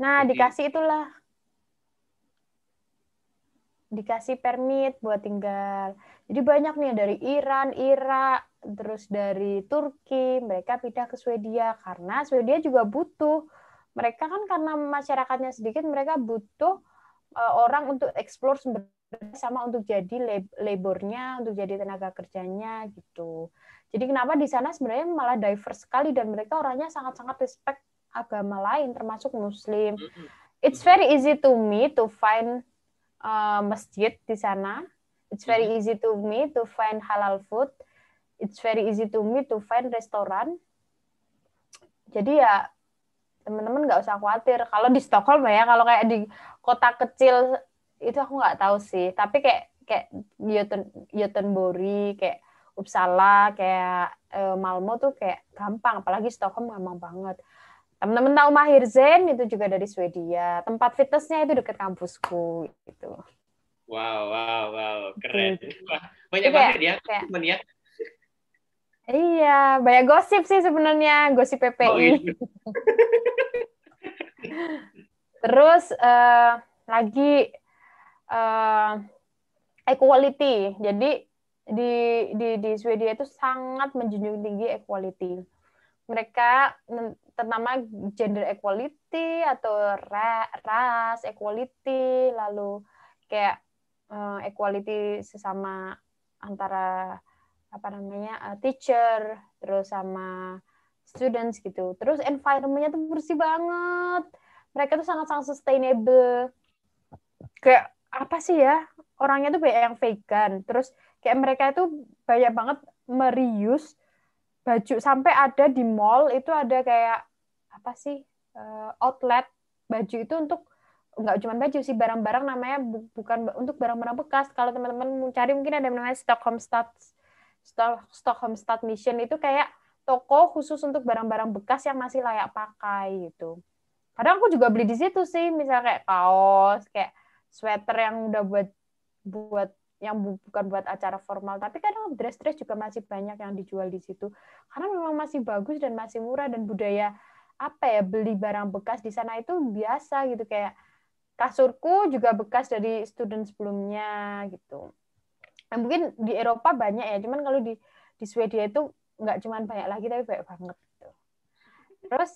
Speaker 2: nah Jadi, dikasih itulah dikasih permit buat tinggal jadi banyak nih dari Iran Irak terus dari Turki mereka pindah ke Swedia karena Swedia juga butuh mereka kan karena masyarakatnya sedikit mereka butuh uh, orang untuk eksplor sumber sama untuk jadi labornya, untuk jadi tenaga kerjanya gitu. Jadi kenapa di sana sebenarnya malah diverse sekali dan mereka orangnya sangat-sangat respect agama lain termasuk muslim. It's very easy to me to find uh, masjid di sana. It's very easy to me to find halal food. It's very easy to me to find restoran. Jadi ya teman-teman nggak usah khawatir kalau di Stockholm ya kalau kayak di kota kecil itu aku nggak tahu sih tapi kayak kayak Yoten Yotenbori kayak Uppsala kayak e, Malmo tuh kayak gampang apalagi Stockholm gampang banget temen-temen tahu Mahir Zen itu juga dari Swedia tempat fitnessnya itu dekat kampusku gitu
Speaker 3: wow wow wow keren gitu. banyak banget ya kayak, teman ya
Speaker 2: Iya, banyak gosip sih sebenarnya, gosip PPI. Oh, iya. Terus uh, lagi uh, equality. Jadi di di di Swedia itu sangat menjunjung tinggi equality. Mereka ternama gender equality atau ra, ras equality, lalu kayak uh, equality sesama antara apa namanya uh, teacher, terus sama students gitu. Terus environmentnya tuh bersih banget. Mereka tuh sangat-sangat sustainable. Kayak apa sih ya orangnya tuh banyak yang vegan terus kayak mereka itu banyak banget merius baju sampai ada di mall itu ada kayak apa sih uh, outlet baju itu untuk nggak cuma baju sih barang-barang namanya bu, bukan untuk barang-barang bekas kalau teman-teman mencari mungkin ada namanya Stockholm Stad Stockholm Stat Mission itu kayak toko khusus untuk barang-barang bekas yang masih layak pakai gitu kadang aku juga beli di situ sih misalnya kayak kaos kayak sweater yang udah buat buat yang bukan buat acara formal tapi kadang dress-dress juga masih banyak yang dijual di situ karena memang masih bagus dan masih murah dan budaya apa ya beli barang bekas di sana itu biasa gitu kayak kasurku juga bekas dari student sebelumnya gitu nah, mungkin di Eropa banyak ya cuman kalau di di Swedia itu nggak cuman banyak lagi tapi banyak banget gitu terus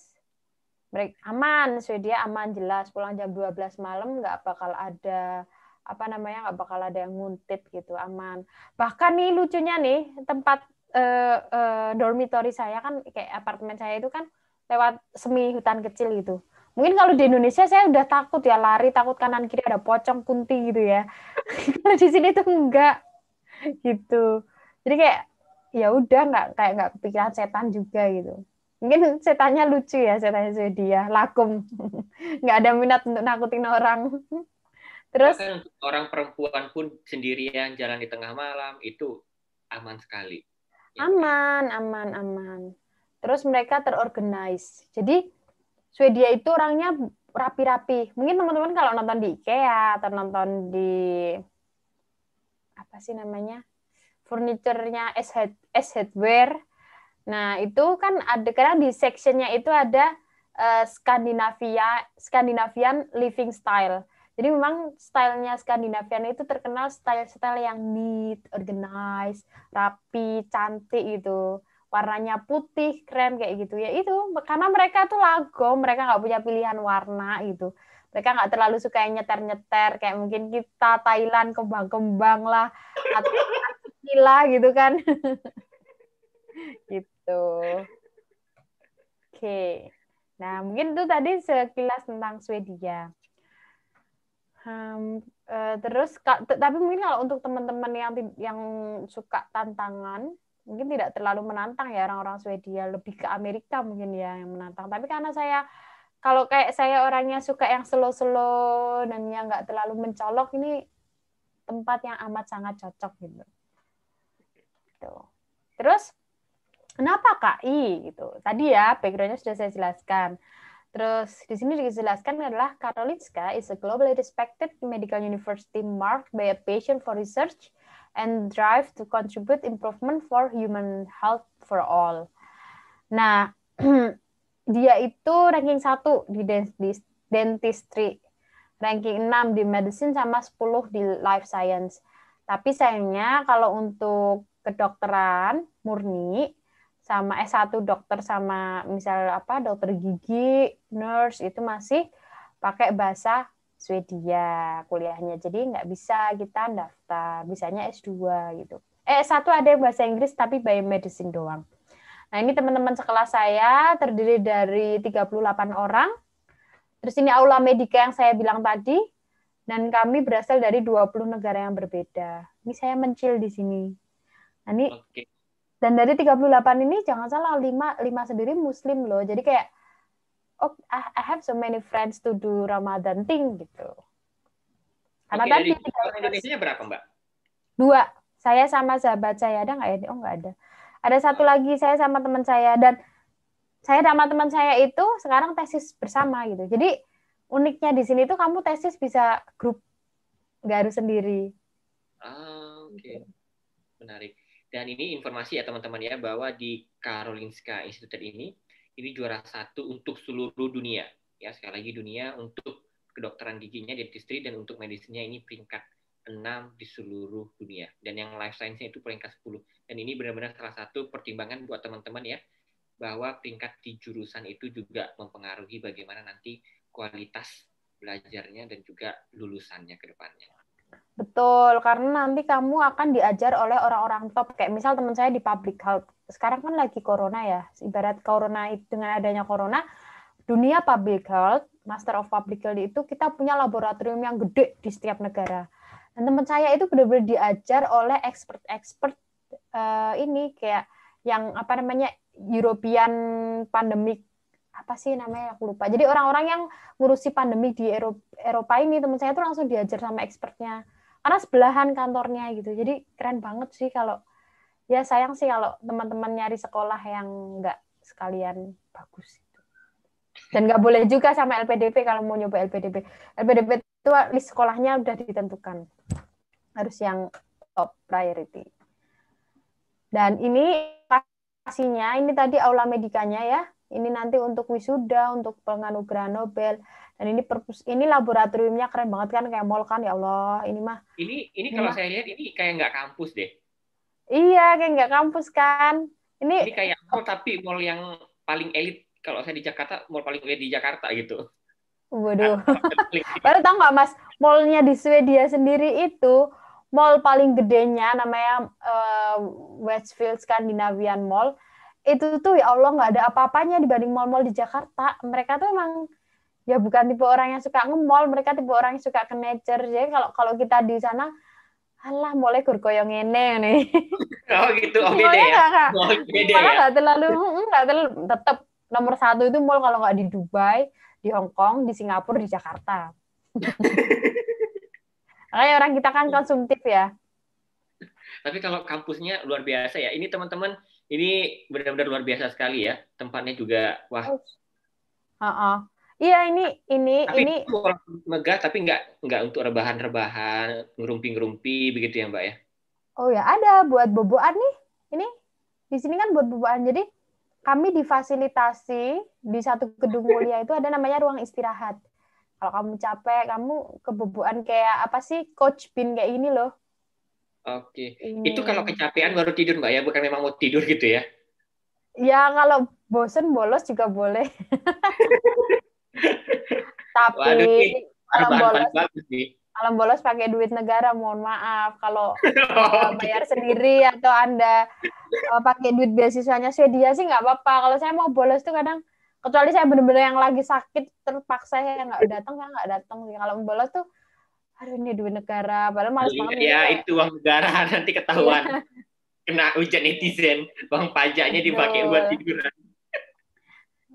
Speaker 2: mereka aman Swedia aman jelas pulang jam 12 malam nggak bakal ada apa namanya nggak bakal ada yang nguntit gitu aman bahkan nih lucunya nih tempat eh, eh, dormitory saya kan kayak apartemen saya itu kan lewat semi hutan kecil gitu mungkin kalau di Indonesia saya udah takut ya lari takut kanan kiri ada pocong kunti gitu ya kalau di sini tuh enggak gitu jadi kayak ya udah nggak kayak nggak kepikiran setan juga gitu Mungkin saya tanya lucu ya, saya tanya Swedia, dia, lakum. Nggak ada minat untuk nakutin orang. Terus Bahkan
Speaker 1: orang perempuan pun sendirian jalan di tengah malam itu aman sekali.
Speaker 2: Ya. Aman, aman, aman. Terus mereka terorganize. Jadi Swedia itu orangnya rapi-rapi. Mungkin teman-teman kalau nonton di IKEA atau nonton di apa sih namanya? furniturnya SH Headwear Nah, itu kan ada kadang di sectionnya itu ada uh, eh, Skandinavia Skandinavian living style. Jadi memang stylenya Skandinavian itu terkenal style-style yang neat, organized, rapi, cantik itu Warnanya putih, keren kayak gitu. Ya itu karena mereka tuh lago, mereka nggak punya pilihan warna gitu. Mereka nggak terlalu suka yang nyeter-nyeter kayak mungkin kita Thailand kembang-kembang lah atau gila gitu kan. gitu gitu. Oke. Okay. Nah, mungkin itu tadi sekilas tentang Swedia. Um, uh, terus tapi mungkin kalau untuk teman-teman yang yang suka tantangan, mungkin tidak terlalu menantang ya orang-orang Swedia, lebih ke Amerika mungkin ya yang menantang. Tapi karena saya kalau kayak saya orangnya suka yang slow-slow dan yang nggak terlalu mencolok ini tempat yang amat sangat cocok gitu. Tuh. Gitu. Terus Kenapa KI gitu? Tadi ya backgroundnya sudah saya jelaskan. Terus di sini dijelaskan adalah Karolinska is a globally respected medical university marked by a passion for research and drive to contribute improvement for human health for all. Nah, dia itu ranking satu di dentistry, ranking 6 di medicine sama 10 di life science. Tapi sayangnya kalau untuk kedokteran murni sama S1 dokter sama misal apa dokter gigi, nurse itu masih pakai bahasa Swedia kuliahnya. Jadi nggak bisa kita daftar, bisanya S2 gitu. Eh S1 ada yang bahasa Inggris tapi biomedicine doang. Nah, ini teman-teman sekelas saya terdiri dari 38 orang. Terus ini aula medika yang saya bilang tadi, dan kami berasal dari 20 negara yang berbeda. Ini saya mencil di sini. Nah, ini okay dan dari 38 ini jangan salah lima 5 sendiri muslim loh. Jadi kayak oh I have so many friends to do Ramadan thing gitu.
Speaker 1: Karena Oke, tadi kan dari Indonesia berapa, Mbak?
Speaker 2: Dua. Saya sama sahabat saya ada nggak ya? Oh, nggak ada. Ada satu lagi saya sama teman saya dan saya sama teman saya itu sekarang tesis bersama gitu. Jadi uniknya di sini tuh kamu tesis bisa grup, nggak harus sendiri.
Speaker 1: Ah, oke. Okay. Gitu. Menarik. Dan ini informasi ya teman-teman ya bahwa di Karolinska Institute ini ini juara satu untuk seluruh dunia. Ya sekali lagi dunia untuk kedokteran giginya, dentistry dan untuk medisnya ini peringkat 6 di seluruh dunia. Dan yang life science itu peringkat 10. Dan ini benar-benar salah satu pertimbangan buat teman-teman ya bahwa peringkat di jurusan itu juga mempengaruhi bagaimana nanti kualitas belajarnya dan juga lulusannya ke depannya.
Speaker 2: Betul, karena nanti kamu akan diajar oleh orang-orang top. Kayak misal teman saya di public health. Sekarang kan lagi corona ya. Ibarat corona dengan adanya corona, dunia public health, master of public health itu kita punya laboratorium yang gede di setiap negara. Dan teman saya itu benar-benar diajar oleh expert-expert uh, ini kayak yang apa namanya European Pandemic apa sih namanya aku lupa. Jadi orang-orang yang ngurusi pandemi di Eropa, Eropa ini teman saya tuh langsung diajar sama expertnya. Karena sebelahan kantornya gitu. Jadi keren banget sih kalau ya sayang sih kalau teman-teman nyari sekolah yang nggak sekalian bagus itu. Dan nggak boleh juga sama LPDP kalau mau nyoba LPDP. LPDP itu list sekolahnya udah ditentukan. Harus yang top priority. Dan ini lokasinya, ini tadi aula medikanya ya, ini nanti untuk wisuda untuk penganugerahan Nobel dan ini perpus ini laboratoriumnya keren banget kan kayak mall kan ya Allah ini mah
Speaker 1: ini ini, ini kalau mah. saya lihat ini kayak nggak kampus deh
Speaker 2: iya kayak nggak kampus kan ini ini kayak
Speaker 1: mall tapi mall yang paling elit kalau saya di Jakarta mall paling elit di Jakarta gitu
Speaker 2: Waduh. Baru tahu nggak mas, mallnya di Swedia sendiri itu mall paling gedenya namanya uh, Westfield Scandinavian Mall itu tuh ya Allah nggak ada apa-apanya dibanding mall-mall di Jakarta. Mereka tuh emang ya bukan tipe orang yang suka nge-mall, mereka tipe orang yang suka ke nature. Jadi kalau kalau kita di sana alah mulai gurkoyong ini nih.
Speaker 3: Oh gitu, oh beda ya. Gak, oh, ya. terlalu,
Speaker 2: gak terlalu, tetap nomor satu itu mall kalau nggak di Dubai, di Hong Kong, di Singapura, di Jakarta. Makanya orang kita kan konsumtif ya.
Speaker 1: Tapi kalau kampusnya luar biasa ya. Ini teman-teman ini benar-benar luar biasa sekali ya. Tempatnya juga wah.
Speaker 2: Uh -uh. Iya ini ini tapi ini
Speaker 1: megah tapi nggak nggak untuk rebahan-rebahan ngerumpi-ngerumpi begitu ya mbak ya?
Speaker 2: Oh ya ada buat boboan nih ini di sini kan buat boboan jadi kami difasilitasi di satu gedung mulia itu ada namanya ruang istirahat. Kalau kamu capek kamu keboboan kayak apa sih coach bin kayak ini loh
Speaker 1: Oke. Okay. Itu iya. kalau kecapean baru tidur Mbak ya, bukan memang mau tidur gitu ya?
Speaker 2: Ya kalau bosen bolos juga boleh. Tapi Waduh, nih. kalau bolos, kalau bolos pakai duit negara, mohon maaf. Kalau eh, bayar sendiri atau anda eh, pakai duit beasiswanya Swedia sih nggak apa-apa. Kalau saya mau bolos tuh kadang kecuali saya benar-benar yang lagi sakit terpaksa ya nggak datang saya nggak datang. Kalau bolos tuh aduh ini duit negara padahal males iya, banget ya, ya itu
Speaker 1: uang negara nanti ketahuan iya. kena hujan netizen uang pajaknya dipakai iya. buat tiduran.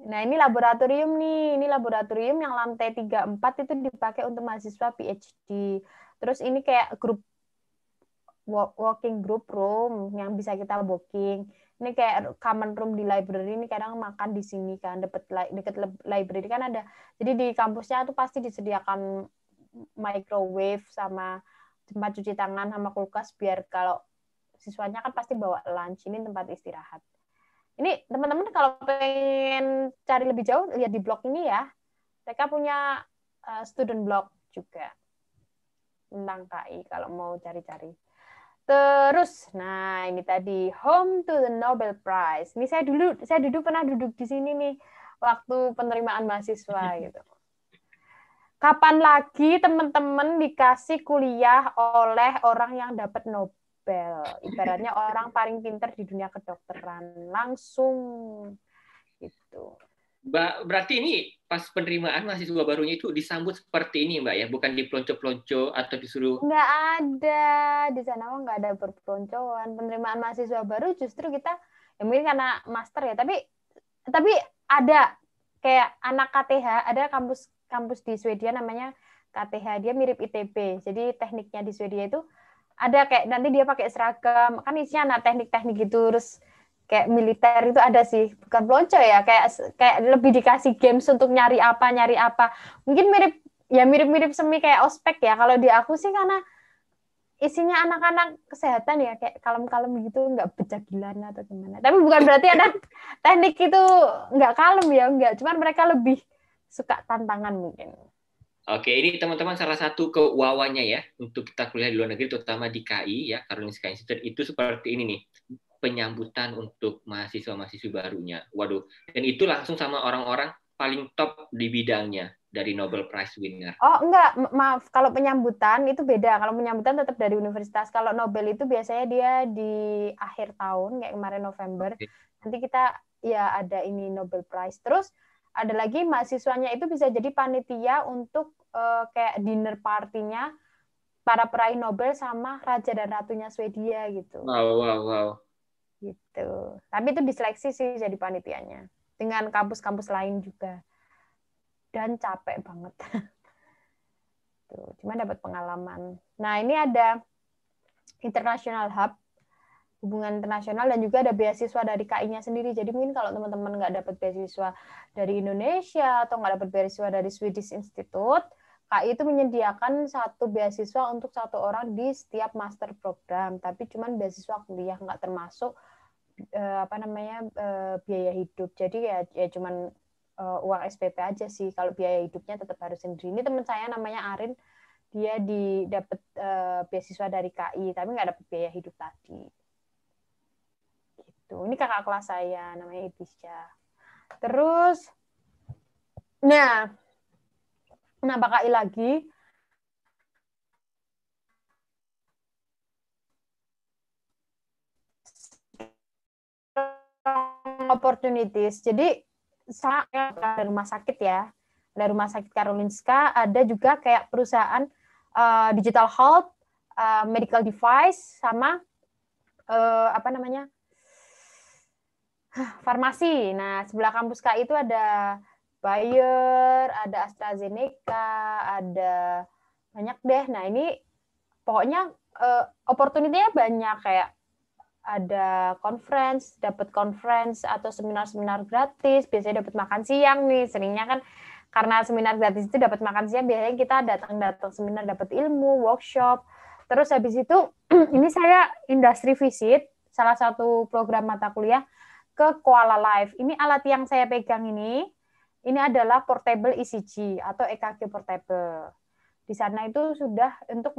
Speaker 2: nah ini laboratorium nih ini laboratorium yang lantai 34 itu dipakai untuk mahasiswa PhD terus ini kayak grup working group room yang bisa kita booking ini kayak common room di library ini kadang makan di sini kan deket deket library kan ada jadi di kampusnya tuh pasti disediakan microwave sama tempat cuci tangan sama kulkas biar kalau siswanya kan pasti bawa lunch ini tempat istirahat ini teman-teman kalau pengen cari lebih jauh lihat di blog ini ya mereka punya uh, student blog juga tentang KI kalau mau cari-cari terus nah ini tadi home to the Nobel Prize ini saya dulu saya duduk pernah duduk di sini nih waktu penerimaan mahasiswa gitu Kapan lagi teman-teman dikasih kuliah oleh orang yang dapat Nobel? Ibaratnya orang paling pinter di dunia kedokteran. Langsung itu.
Speaker 1: Mbak, berarti ini pas penerimaan mahasiswa barunya itu disambut seperti ini Mbak ya, bukan diplonco pelonco atau disuruh?
Speaker 2: Nggak ada, di sana mah nggak ada perpeloncoan. Penerimaan mahasiswa baru justru kita, ya mungkin karena master ya, tapi tapi ada kayak anak KTH, ada kampus kampus di Swedia namanya KTH dia mirip ITB jadi tekniknya di Swedia itu ada kayak nanti dia pakai seragam kan isinya anak teknik-teknik gitu terus kayak militer itu ada sih bukan pelonco ya kayak kayak lebih dikasih games untuk nyari apa nyari apa mungkin mirip ya mirip-mirip semi kayak ospek ya kalau di aku sih karena isinya anak-anak kesehatan ya kayak kalem-kalem gitu nggak bejagilan atau gimana tapi bukan berarti ada teknik itu nggak kalem ya nggak cuman mereka lebih suka tantangan mungkin.
Speaker 1: Oke, ini teman-teman salah satu kewawannya ya untuk kita kuliah di luar negeri, terutama di KI ya, Karolinska Institute itu seperti ini nih penyambutan untuk mahasiswa mahasiswa barunya. Waduh, dan itu langsung sama orang-orang paling top di bidangnya dari Nobel Prize winner.
Speaker 2: Oh, enggak, maaf. Kalau penyambutan itu beda. Kalau penyambutan tetap dari universitas. Kalau Nobel itu biasanya dia di akhir tahun, kayak kemarin November. Okay. Nanti kita ya ada ini Nobel Prize. Terus ada lagi mahasiswanya itu bisa jadi panitia untuk uh, kayak dinner partinya para peraih Nobel sama raja dan ratunya Swedia gitu.
Speaker 3: Wow, wow, wow.
Speaker 2: Gitu. Tapi itu diseleksi sih jadi panitianya dengan kampus-kampus lain juga. Dan capek banget. Tuh, cuma dapat pengalaman. Nah, ini ada International Hub hubungan internasional dan juga ada beasiswa dari KI-nya sendiri. Jadi mungkin kalau teman-teman nggak dapat beasiswa dari Indonesia atau nggak dapat beasiswa dari Swedish Institute, KI itu menyediakan satu beasiswa untuk satu orang di setiap master program, tapi cuman beasiswa kuliah nggak termasuk eh, apa namanya eh, biaya hidup. Jadi ya ya cuman eh, uang SPP aja sih. Kalau biaya hidupnya tetap harus sendiri. Ini teman saya namanya Arin, dia didapat dapat eh, beasiswa dari KI, tapi nggak dapat biaya hidup tadi gitu. Ini kakak kelas saya namanya Ibisha. Terus nah kenapa KI lagi? opportunities. Jadi saya ada rumah sakit ya, dari rumah sakit Karolinska, ada juga kayak perusahaan uh, digital health, uh, medical device, sama uh, apa namanya farmasi. Nah, sebelah kampus KI itu ada Bayer, ada AstraZeneca, ada banyak deh. Nah, ini pokoknya uh, opportunity-nya banyak kayak ada conference, dapat conference atau seminar-seminar gratis, biasanya dapat makan siang nih. Seringnya kan karena seminar gratis itu dapat makan siang, biasanya kita datang-datang seminar dapat ilmu, workshop. Terus habis itu ini saya industri visit, salah satu program mata kuliah ke Koala Life. Ini alat yang saya pegang ini, ini adalah portable ECG atau EKG portable. Di sana itu sudah untuk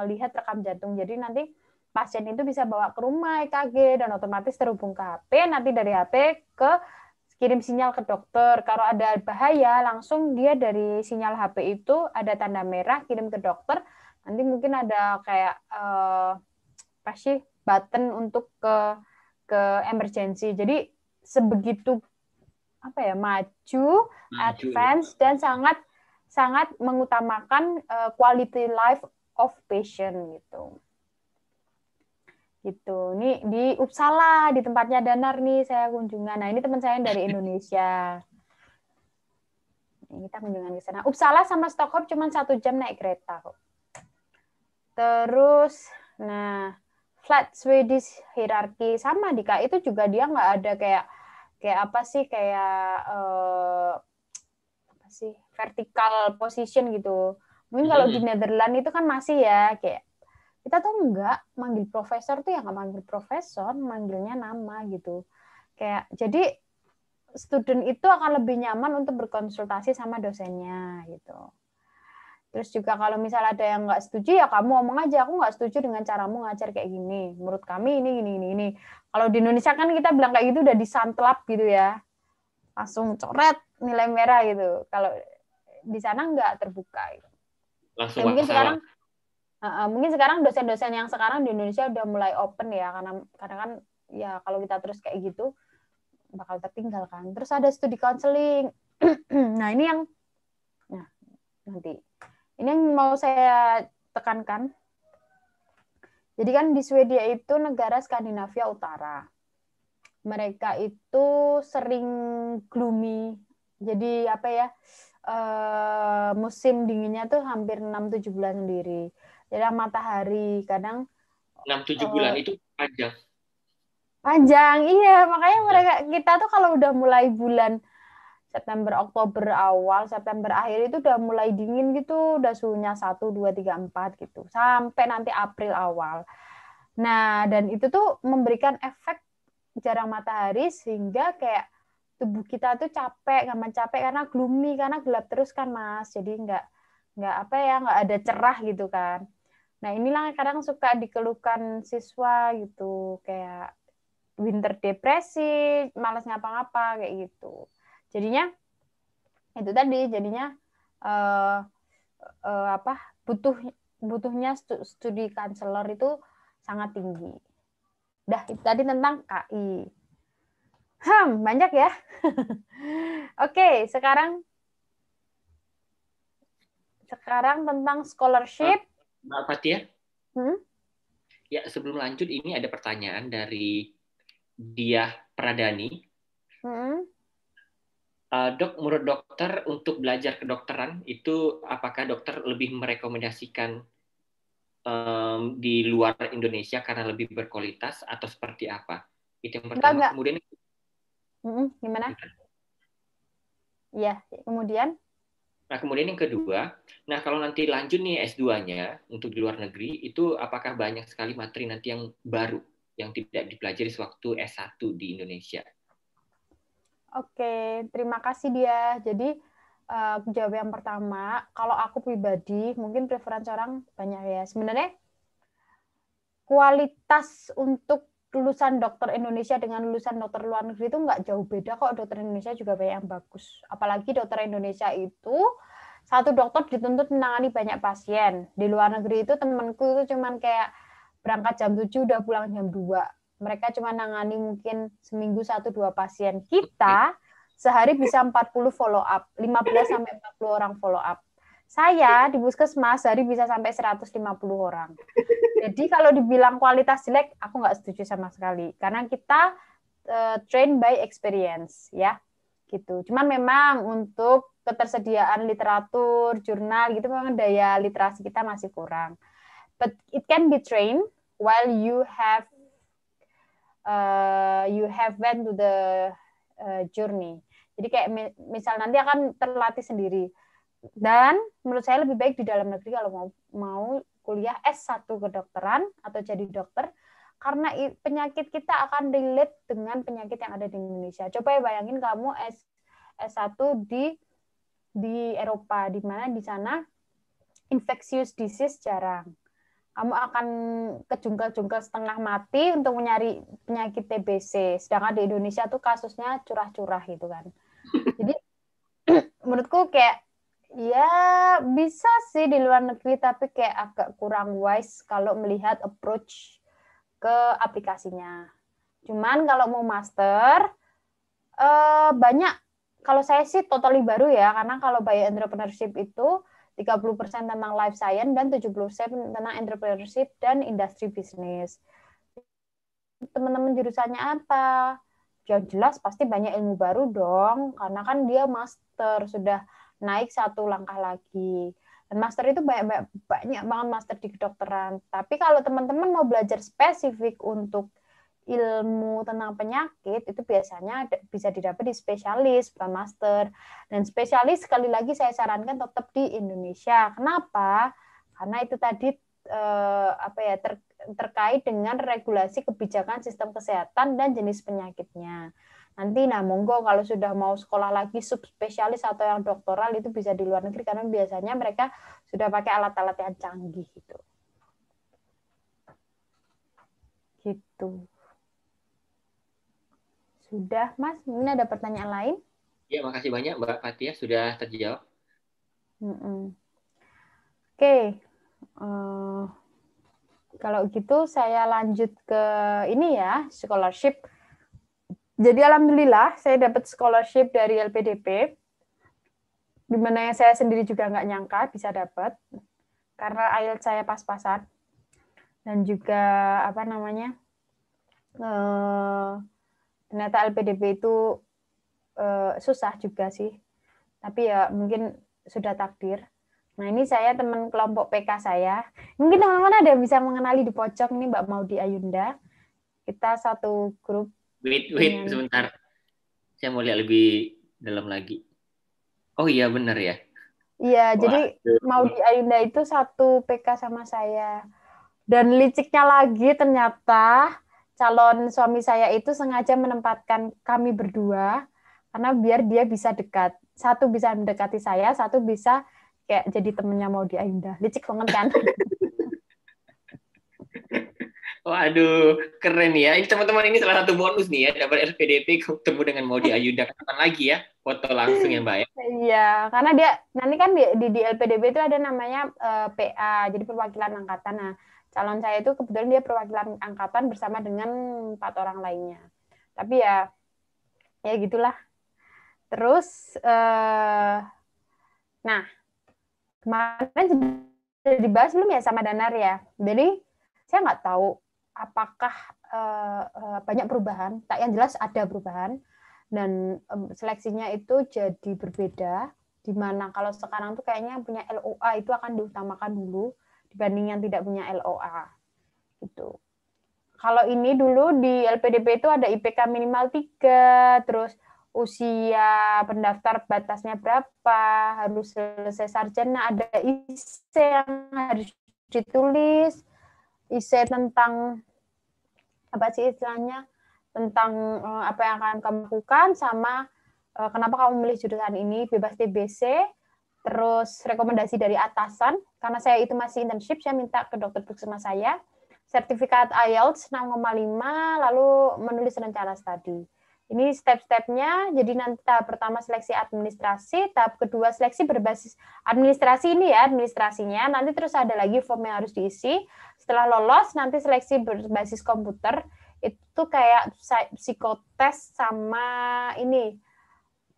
Speaker 2: melihat rekam jantung. Jadi nanti pasien itu bisa bawa ke rumah EKG dan otomatis terhubung ke HP. Nanti dari HP ke kirim sinyal ke dokter. Kalau ada bahaya, langsung dia dari sinyal HP itu ada tanda merah, kirim ke dokter. Nanti mungkin ada kayak eh, apa sih button untuk ke ke emergency. Jadi sebegitu apa ya maju, maju. advance dan sangat sangat mengutamakan uh, quality life of patient gitu. Gitu. Ini di Uppsala, di tempatnya Danar nih saya kunjungan. Nah, ini teman saya yang dari Indonesia. Ini Kita kunjungan ke sana. Uppsala sama Stockholm cuma satu jam naik kereta kok. Terus, nah flat Swedish hierarki sama di K itu juga dia nggak ada kayak kayak apa sih kayak uh, apa sih vertical position gitu mungkin kalau di Netherlands itu kan masih ya kayak kita tuh nggak manggil profesor tuh ya nggak manggil profesor manggilnya nama gitu kayak jadi student itu akan lebih nyaman untuk berkonsultasi sama dosennya gitu Terus juga kalau misal ada yang nggak setuju ya kamu omong aja aku nggak setuju dengan caramu ngajar kayak gini. Menurut kami ini ini ini ini. Kalau di Indonesia kan kita bilang kayak gitu udah disantelap gitu ya. Langsung coret nilai merah gitu. Kalau di sana nggak terbuka. Gitu. Langsung ya, mungkin masalah. sekarang uh, mungkin sekarang dosen-dosen yang sekarang di Indonesia udah mulai open ya karena karena kan ya kalau kita terus kayak gitu bakal tertinggal kan. Terus ada studi counseling. nah, ini yang nah nanti ini yang mau saya tekankan. Jadi kan di Swedia itu negara Skandinavia Utara. Mereka itu sering gloomy. Jadi apa ya? Uh, musim dinginnya tuh hampir 6 7 bulan sendiri. Jadi matahari kadang
Speaker 1: 6 7 uh, bulan itu panjang.
Speaker 2: Panjang. Iya, makanya mereka kita tuh kalau udah mulai bulan September Oktober awal September akhir itu udah mulai dingin gitu udah suhunya satu dua tiga empat gitu sampai nanti April awal. Nah, dan itu tuh memberikan efek jarang matahari sehingga kayak tubuh kita tuh capek, gampang capek karena gloomy, karena gelap terus kan, Mas. Jadi nggak nggak apa ya, nggak ada cerah gitu kan. Nah, inilah kadang suka dikeluhkan siswa gitu, kayak winter depresi, malas ngapa-ngapa kayak gitu jadinya itu tadi jadinya uh, uh, apa butuh butuhnya studi counselor itu sangat tinggi. Dah itu tadi tentang KI. Hmm, banyak ya. Oke, sekarang sekarang tentang scholarship. Mbak Fatia? Hmm?
Speaker 1: Ya, sebelum lanjut ini ada pertanyaan dari dia Pradani. Hmm? Eh, dok, menurut dokter untuk belajar kedokteran itu apakah dokter lebih merekomendasikan um, di luar Indonesia karena lebih berkualitas atau seperti apa? Itu yang pertama. Enggak, Kemudian mm
Speaker 2: hmm gimana? Iya, kemudian?
Speaker 1: Nah, kemudian yang kedua, nah kalau nanti lanjut nih S2-nya untuk di luar negeri, itu apakah banyak sekali materi nanti yang baru yang tidak dipelajari sewaktu S1 di Indonesia?
Speaker 2: Oke, terima kasih dia. Jadi uh, jawab yang pertama, kalau aku pribadi mungkin preferensi orang banyak ya. Sebenarnya kualitas untuk lulusan dokter Indonesia dengan lulusan dokter luar negeri itu nggak jauh beda kok dokter Indonesia juga banyak yang bagus. Apalagi dokter Indonesia itu satu dokter dituntut menangani banyak pasien. Di luar negeri itu temanku itu cuman kayak berangkat jam 7 udah pulang jam 2 mereka cuma nangani mungkin seminggu satu dua pasien. Kita sehari bisa 40 follow up, 15 sampai 40 orang follow up. Saya di puskesmas sehari bisa sampai 150 orang. Jadi kalau dibilang kualitas jelek, aku nggak setuju sama sekali. Karena kita uh, eh, train by experience, ya, gitu. Cuman memang untuk ketersediaan literatur, jurnal, gitu memang daya literasi kita masih kurang. But it can be trained while you have Eh, you have went to the uh, journey. Jadi kayak misal nanti akan terlatih sendiri. Dan menurut saya lebih baik di dalam negeri kalau mau mau kuliah S1 kedokteran atau jadi dokter karena penyakit kita akan relate dengan penyakit yang ada di Indonesia. Coba bayangin kamu S S1 di di Eropa di mana di sana infectious disease jarang kamu akan kejungkel-jungkel setengah mati untuk mencari penyakit TBC. Sedangkan di Indonesia tuh kasusnya curah-curah gitu kan. Jadi menurutku kayak ya bisa sih di luar negeri tapi kayak agak kurang wise kalau melihat approach ke aplikasinya. Cuman kalau mau master eh, banyak kalau saya sih totally baru ya karena kalau bio entrepreneurship itu 30% tentang life science dan 70% tentang entrepreneurship dan industri bisnis. Teman-teman jurusannya apa? Yang jelas pasti banyak ilmu baru dong, karena kan dia master, sudah naik satu langkah lagi. Dan master itu banyak, banyak banget master di kedokteran. Tapi kalau teman-teman mau belajar spesifik untuk ilmu tentang penyakit itu biasanya bisa didapat di spesialis, bukan master. Dan spesialis sekali lagi saya sarankan tetap di Indonesia. Kenapa? Karena itu tadi eh, apa ya ter, terkait dengan regulasi kebijakan sistem kesehatan dan jenis penyakitnya. Nanti nah monggo kalau sudah mau sekolah lagi subspesialis atau yang doktoral itu bisa di luar negeri karena biasanya mereka sudah pakai alat-alat yang canggih gitu. Gitu. Sudah, Mas. Mungkin ada pertanyaan lain?
Speaker 1: Ya, makasih banyak Mbak Fatia sudah terjawab.
Speaker 2: Mm -mm. Oke. Okay. Uh, eh, kalau gitu saya lanjut ke ini ya, scholarship. Jadi alhamdulillah saya dapat scholarship dari LPDP. dimana mana saya sendiri juga nggak nyangka bisa dapat karena IELTS saya pas-pasan dan juga apa namanya uh, ternyata LPDP itu uh, susah juga sih tapi ya mungkin sudah takdir Nah ini saya teman kelompok PK saya. Mungkin teman-teman ada yang bisa mengenali di pojok ini Mbak Maudi Ayunda. Kita satu grup.
Speaker 1: Wait, wait dengan... sebentar. Saya mau lihat lebih dalam lagi. Oh iya benar ya.
Speaker 2: Iya, jadi Maudi Ayunda itu satu PK sama saya. Dan liciknya lagi ternyata calon suami saya itu sengaja menempatkan kami berdua karena biar dia bisa dekat. Satu bisa mendekati saya, satu bisa kayak jadi temennya mau dia indah. Licik banget kan?
Speaker 1: Waduh, keren ya. Ini teman-teman ini salah satu bonus nih ya, dapat RPDP ketemu dengan Maudi Ayu kapan lagi ya, foto langsung ya Mbak ya?
Speaker 2: Iya, karena dia nanti kan di, di, di LPDP itu ada namanya uh, eh, PA, jadi perwakilan angkatan. Nah, calon saya itu kebetulan dia perwakilan angkatan bersama dengan empat orang lainnya tapi ya ya gitulah terus eh, nah kemarin sudah dibahas belum ya sama Danar ya jadi saya nggak tahu apakah eh, eh banyak perubahan tak yang jelas ada perubahan dan eh, seleksinya itu jadi berbeda Dimana kalau sekarang tuh kayaknya punya LOA itu akan diutamakan dulu dibanding yang tidak punya LOA gitu. Kalau ini dulu di LPDP itu ada IPK minimal 3, terus usia pendaftar batasnya berapa, harus selesai sarjana, ada IC yang harus ditulis, IC tentang apa sih istilahnya tentang eh, apa yang akan kamu lakukan sama eh, kenapa kamu memilih jurusan ini bebas TBC terus rekomendasi dari atasan karena saya itu masih internship saya minta ke dokter puskesmas saya sertifikat IELTS 6,5 lalu menulis rencana studi ini step-stepnya jadi nanti tahap pertama seleksi administrasi tahap kedua seleksi berbasis administrasi ini ya administrasinya nanti terus ada lagi form yang harus diisi setelah lolos nanti seleksi berbasis komputer itu kayak psikotes sama ini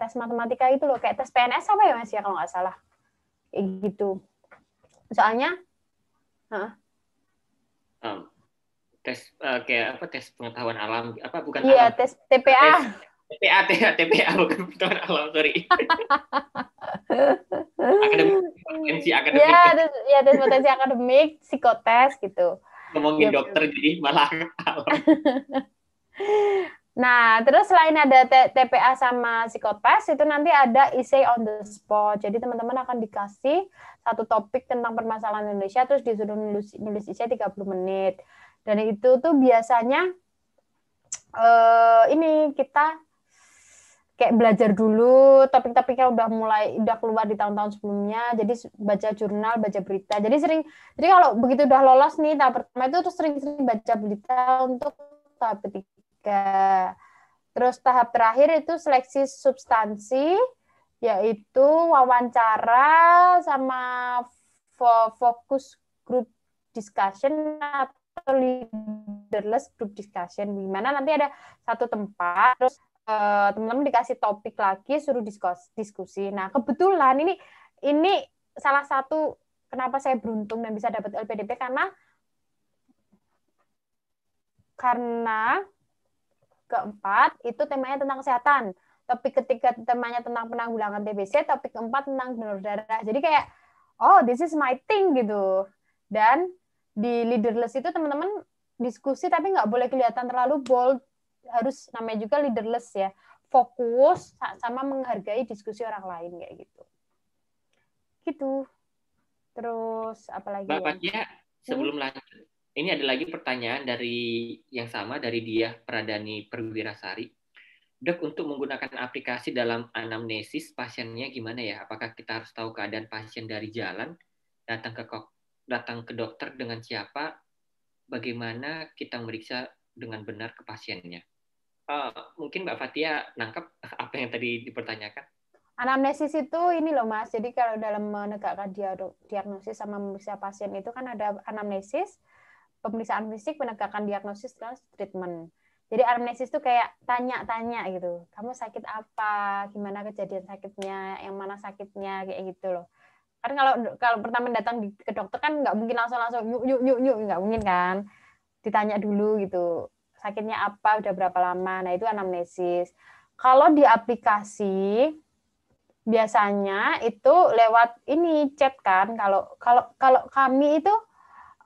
Speaker 2: tes matematika itu loh kayak tes PNS apa ya mas ya kalau nggak salah kayak gitu soalnya huh?
Speaker 1: um, oh, tes uh, kayak apa tes pengetahuan alam apa bukan iya
Speaker 2: alam. tes TPA tes, TPA
Speaker 1: TPA TPA bukan pengetahuan alam sorry akademik potensi akademik ya
Speaker 2: tes, ya tes potensi akademik psikotes gitu
Speaker 1: ngomongin ya, dokter jadi malah
Speaker 2: Nah, terus selain ada TPA sama psikotes, itu nanti ada essay on the spot. Jadi teman-teman akan dikasih satu topik tentang permasalahan Indonesia, terus disuruh nulis, nulis essay 30 menit. Dan itu tuh biasanya eh, ini kita kayak belajar dulu topik-topiknya udah mulai udah keluar di tahun-tahun sebelumnya jadi baca jurnal baca berita jadi sering jadi kalau begitu udah lolos nih tahap pertama itu terus sering-sering baca berita untuk tahap ketiga tiga. Terus tahap terakhir itu seleksi substansi, yaitu wawancara sama fokus group discussion atau leaderless group discussion, di mana nanti ada satu tempat, terus eh, teman-teman dikasih topik lagi, suruh diskusi. Nah, kebetulan ini ini salah satu kenapa saya beruntung dan bisa dapat LPDP karena karena keempat itu temanya tentang kesehatan. Topik ketiga temanya tentang penanggulangan TBC, topik keempat tentang donor darah. Jadi kayak oh this is my thing gitu. Dan di leaderless itu teman-teman diskusi tapi nggak boleh kelihatan terlalu bold. Harus namanya juga leaderless ya. Fokus sama menghargai diskusi orang lain kayak gitu. Gitu. Terus apalagi Bapaknya ya? Hmm?
Speaker 1: sebelum lanjut ini ada lagi pertanyaan dari yang sama dari dia Pradani Perwirasari. Dok, untuk menggunakan aplikasi dalam anamnesis pasiennya gimana ya? Apakah kita harus tahu keadaan pasien dari jalan, datang ke datang ke dokter dengan siapa, bagaimana kita meriksa dengan benar ke pasiennya? Uh, mungkin Mbak Fatia nangkap apa yang tadi dipertanyakan?
Speaker 2: Anamnesis itu ini loh mas, jadi kalau dalam menegakkan diagnosis sama memeriksa pasien itu kan ada anamnesis, pemeriksaan fisik, penegakan diagnosis, terus treatment. Jadi anamnesis itu kayak tanya-tanya gitu. Kamu sakit apa? Gimana kejadian sakitnya? Yang mana sakitnya? Kayak gitu loh. Karena kalau kalau pertama datang di, ke dokter kan nggak mungkin langsung langsung yuk yuk yuk yuk nggak mungkin kan. Ditanya dulu gitu. Sakitnya apa? Udah berapa lama? Nah itu anamnesis. Kalau di aplikasi biasanya itu lewat ini chat kan. Kalau kalau kalau kami itu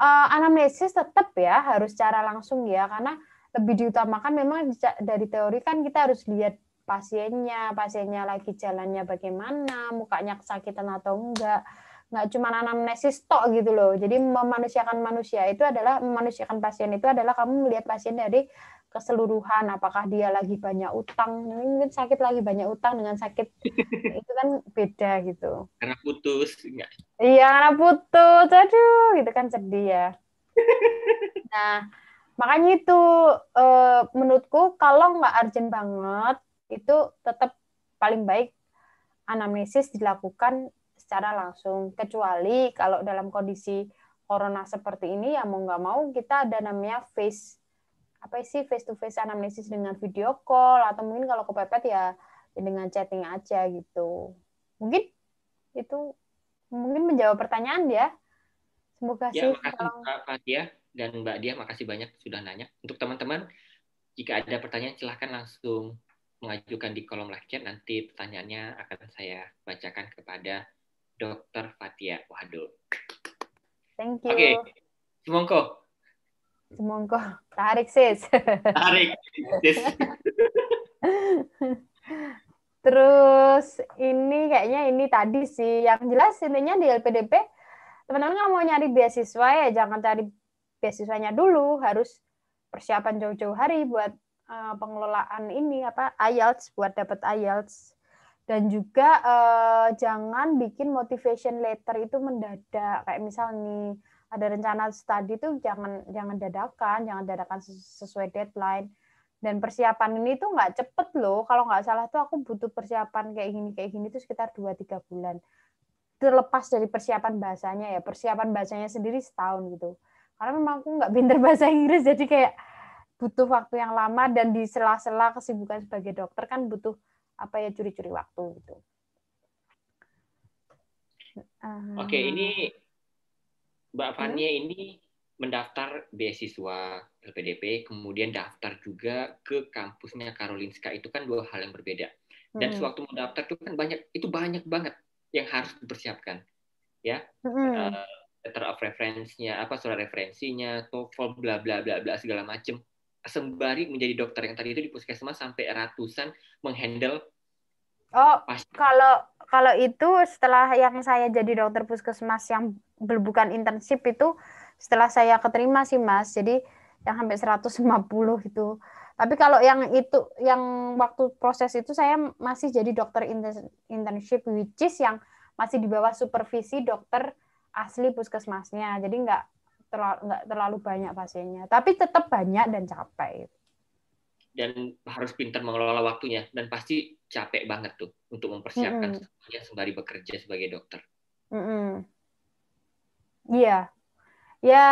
Speaker 2: uh, anamnesis tetap ya harus secara langsung ya karena lebih diutamakan memang dari teori kan kita harus lihat pasiennya, pasiennya lagi jalannya bagaimana, mukanya kesakitan atau enggak. Enggak cuma anamnesis tok gitu loh. Jadi memanusiakan manusia itu adalah memanusiakan pasien itu adalah kamu melihat pasien dari keseluruhan apakah dia lagi banyak utang mungkin sakit lagi banyak utang dengan sakit itu kan beda gitu
Speaker 3: karena putus enggak
Speaker 2: iya karena putus aduh gitu kan sedih ya nah makanya itu eh, menurutku kalau nggak urgent banget itu tetap paling baik anamnesis dilakukan secara langsung kecuali kalau dalam kondisi corona seperti ini ya mau nggak mau kita ada namanya face apa sih face to face anamnesis dengan video call atau mungkin kalau kepepet ya, ya dengan chatting aja gitu. Mungkin itu mungkin menjawab pertanyaan dia. Ya. Semoga ya, sih.
Speaker 1: Makasih kalau... Mbak Dia dan Mbak Dia makasih banyak sudah nanya. Untuk teman-teman jika ada pertanyaan silahkan langsung mengajukan di kolom live chat nanti pertanyaannya akan saya bacakan kepada Dokter Fatia Wahdul. Thank you. Oke, okay. semongko.
Speaker 2: Semongko. Tarik, Sis. Tarik, Sis. Terus ini kayaknya ini tadi sih yang jelas intinya di LPDP teman-teman kalau mau nyari beasiswa ya jangan cari beasiswanya dulu, harus persiapan jauh-jauh hari buat uh, pengelolaan ini apa IELTS buat dapat IELTS dan juga uh, jangan bikin motivation letter itu mendadak kayak misal nih ada rencana studi tuh jangan jangan dadakan, jangan dadakan sesuai deadline. Dan persiapan ini tuh nggak cepet loh. Kalau nggak salah tuh aku butuh persiapan kayak gini kayak gini tuh sekitar 2-3 bulan. Terlepas dari persiapan bahasanya ya, persiapan bahasanya sendiri setahun gitu. Karena memang aku nggak pinter bahasa Inggris, jadi kayak butuh waktu yang lama dan di sela-sela kesibukan sebagai dokter kan butuh apa ya curi-curi waktu gitu.
Speaker 3: Oke, ini
Speaker 1: ah. Mbak hmm? Fania hmm. ini mendaftar beasiswa LPDP, kemudian daftar juga ke kampusnya Karolinska. Itu kan dua hal yang berbeda. Dan hmm. sewaktu mendaftar itu kan banyak, itu banyak banget yang harus dipersiapkan, ya. Hmm. Uh, letter of reference apa surat referensinya, TOEFL, bla bla bla bla segala macem. Sembari menjadi dokter yang tadi itu di puskesmas sampai ratusan menghandle.
Speaker 2: Oh, kalau kalau itu setelah yang saya jadi dokter puskesmas yang bukan internship itu setelah saya keterima sih Mas. Jadi yang lima 150 itu. Tapi kalau yang itu yang waktu proses itu saya masih jadi dokter internship which is yang masih di bawah supervisi dokter asli puskesmasnya. Jadi nggak terlalu nggak terlalu banyak pasiennya, tapi tetap banyak dan capek.
Speaker 1: Dan harus pintar mengelola waktunya dan pasti capek banget tuh untuk mempersiapkan mm -hmm. sembari bekerja sebagai dokter.
Speaker 2: Mm -hmm. Iya. Ya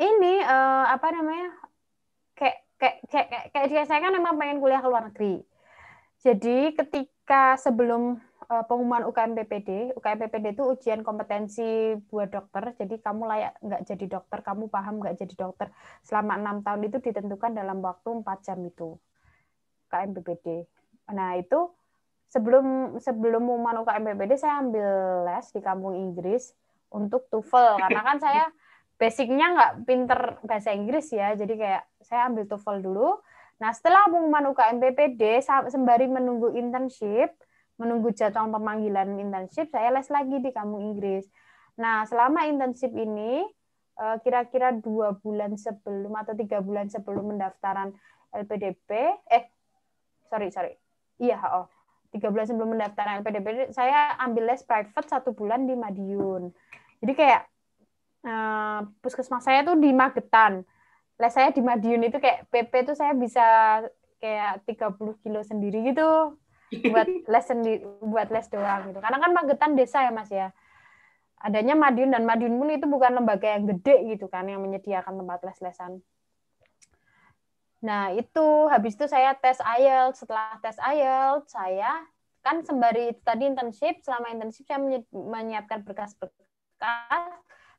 Speaker 2: ini uh, apa namanya? Kayak kayak kayak kayak, saya kan emang pengen kuliah ke luar negeri. Jadi ketika sebelum uh, pengumuman UKM PPD, UKM PPD itu ujian kompetensi buat dokter. Jadi kamu layak nggak jadi dokter, kamu paham nggak jadi dokter. Selama enam tahun itu ditentukan dalam waktu empat jam itu. UKM PPD. Nah itu sebelum sebelum pengumuman UKM PPD saya ambil les di kampung Inggris untuk TOEFL karena kan saya basicnya nggak pinter bahasa Inggris ya jadi kayak saya ambil TOEFL dulu nah setelah pengumuman UKM PPD sembari menunggu internship menunggu jadwal pemanggilan internship saya les lagi di kampung Inggris nah selama internship ini eh, kira-kira dua bulan sebelum atau tiga bulan sebelum pendaftaran LPDP eh sorry sorry iya oh tiga bulan sebelum pendaftaran LPDP saya ambil les private satu bulan di Madiun jadi kayak uh, puskesmas saya tuh di Magetan. Les saya di Madiun itu kayak PP tuh saya bisa kayak 30 kilo sendiri gitu buat les sendiri buat les doang gitu. Karena kan Magetan desa ya Mas ya. Adanya Madiun dan Madiun pun itu bukan lembaga yang gede gitu kan yang menyediakan tempat les-lesan. Nah, itu habis itu saya tes IELTS. Setelah tes IELTS, saya kan sembari itu tadi internship, selama internship saya menyiapkan berkas-berkas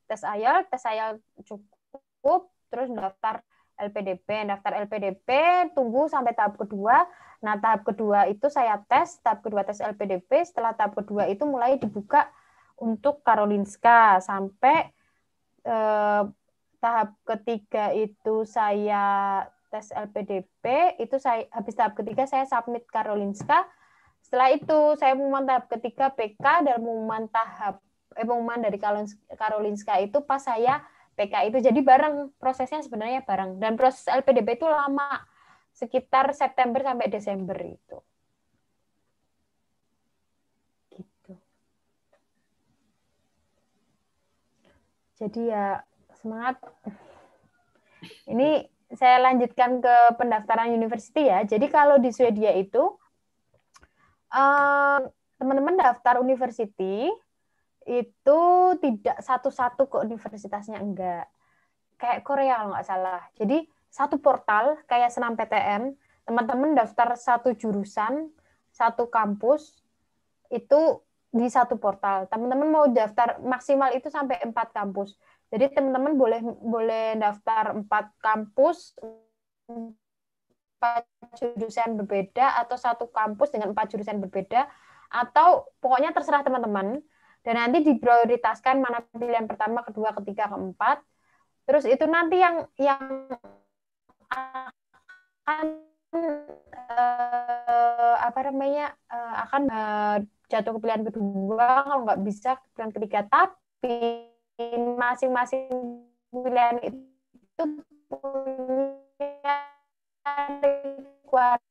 Speaker 2: tes IELTS, tes IELTS cukup, terus daftar LPDP, daftar LPDP, tunggu sampai tahap kedua. Nah, tahap kedua itu saya tes, tahap kedua tes LPDP, setelah tahap kedua itu mulai dibuka untuk Karolinska sampai eh, tahap ketiga itu saya tes LPDP, itu saya habis tahap ketiga saya submit Karolinska. Setelah itu saya pengumuman tahap ketiga PK dan pengumuman tahap eh, pengumuman dari Karolinska itu pas saya PK itu jadi bareng prosesnya sebenarnya bareng dan proses LPDB itu lama sekitar September sampai Desember itu. Gitu. Jadi ya semangat. Ini saya lanjutkan ke pendaftaran university ya. Jadi kalau di Swedia itu eh, teman-teman daftar university itu tidak satu-satu ke universitasnya enggak kayak Korea kalau nggak salah jadi satu portal kayak senam PTN teman-teman daftar satu jurusan satu kampus itu di satu portal teman-teman mau daftar maksimal itu sampai empat kampus jadi teman-teman boleh boleh daftar empat kampus empat jurusan berbeda atau satu kampus dengan empat jurusan berbeda atau pokoknya terserah teman-teman dan nanti diprioritaskan mana pilihan pertama, kedua, ketiga, keempat. Terus itu nanti yang yang akan uh, apa namanya uh, akan uh, jatuh ke pilihan kedua kalau nggak bisa ke pilihan ketiga tapi masing-masing pilihan itu punya requirement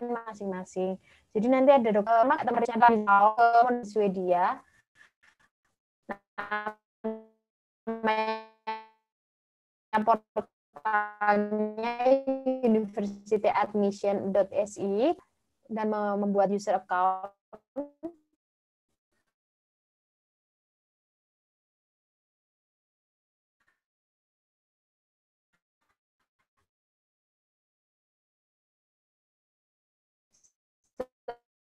Speaker 2: masing-masing. Jadi nanti ada dokter eh, Mak atau di ke Swedia. Namanya portalnya universityadmission.se dan membuat user account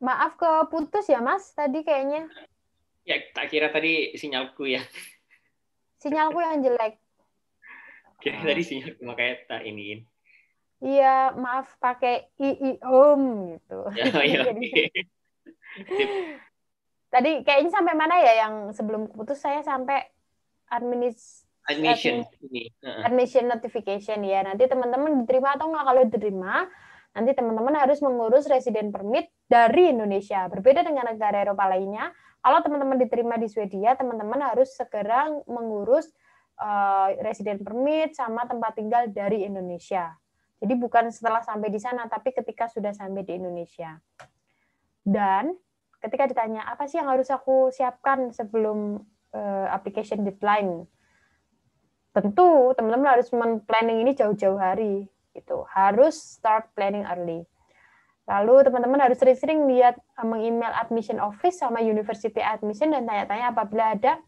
Speaker 2: Maaf keputus ya Mas tadi kayaknya.
Speaker 1: Ya, tak kira tadi sinyalku ya.
Speaker 2: Sinyalku yang jelek.
Speaker 1: Kira ah. tadi sinyalku makanya tak iniin.
Speaker 2: Iya, maaf pakai i i om um, gitu. Ya, ya, tadi kayaknya sampai mana ya yang sebelum putus saya sampai administ admission admission notification ya. Nanti teman-teman diterima atau nggak kalau diterima Nanti teman-teman harus mengurus resident permit dari Indonesia. Berbeda dengan negara Eropa lainnya, kalau teman-teman diterima di Swedia, teman-teman harus segera mengurus uh, eh, resident permit sama tempat tinggal dari Indonesia. Jadi bukan setelah sampai di sana, tapi ketika sudah sampai di Indonesia. Dan ketika ditanya apa sih yang harus aku siapkan sebelum uh, application deadline, tentu teman-teman harus men-planning ini jauh-jauh hari gitu. Harus start planning early. Lalu teman-teman harus sering-sering lihat eh, meng-email admission office sama university admission dan tanya-tanya apabila ada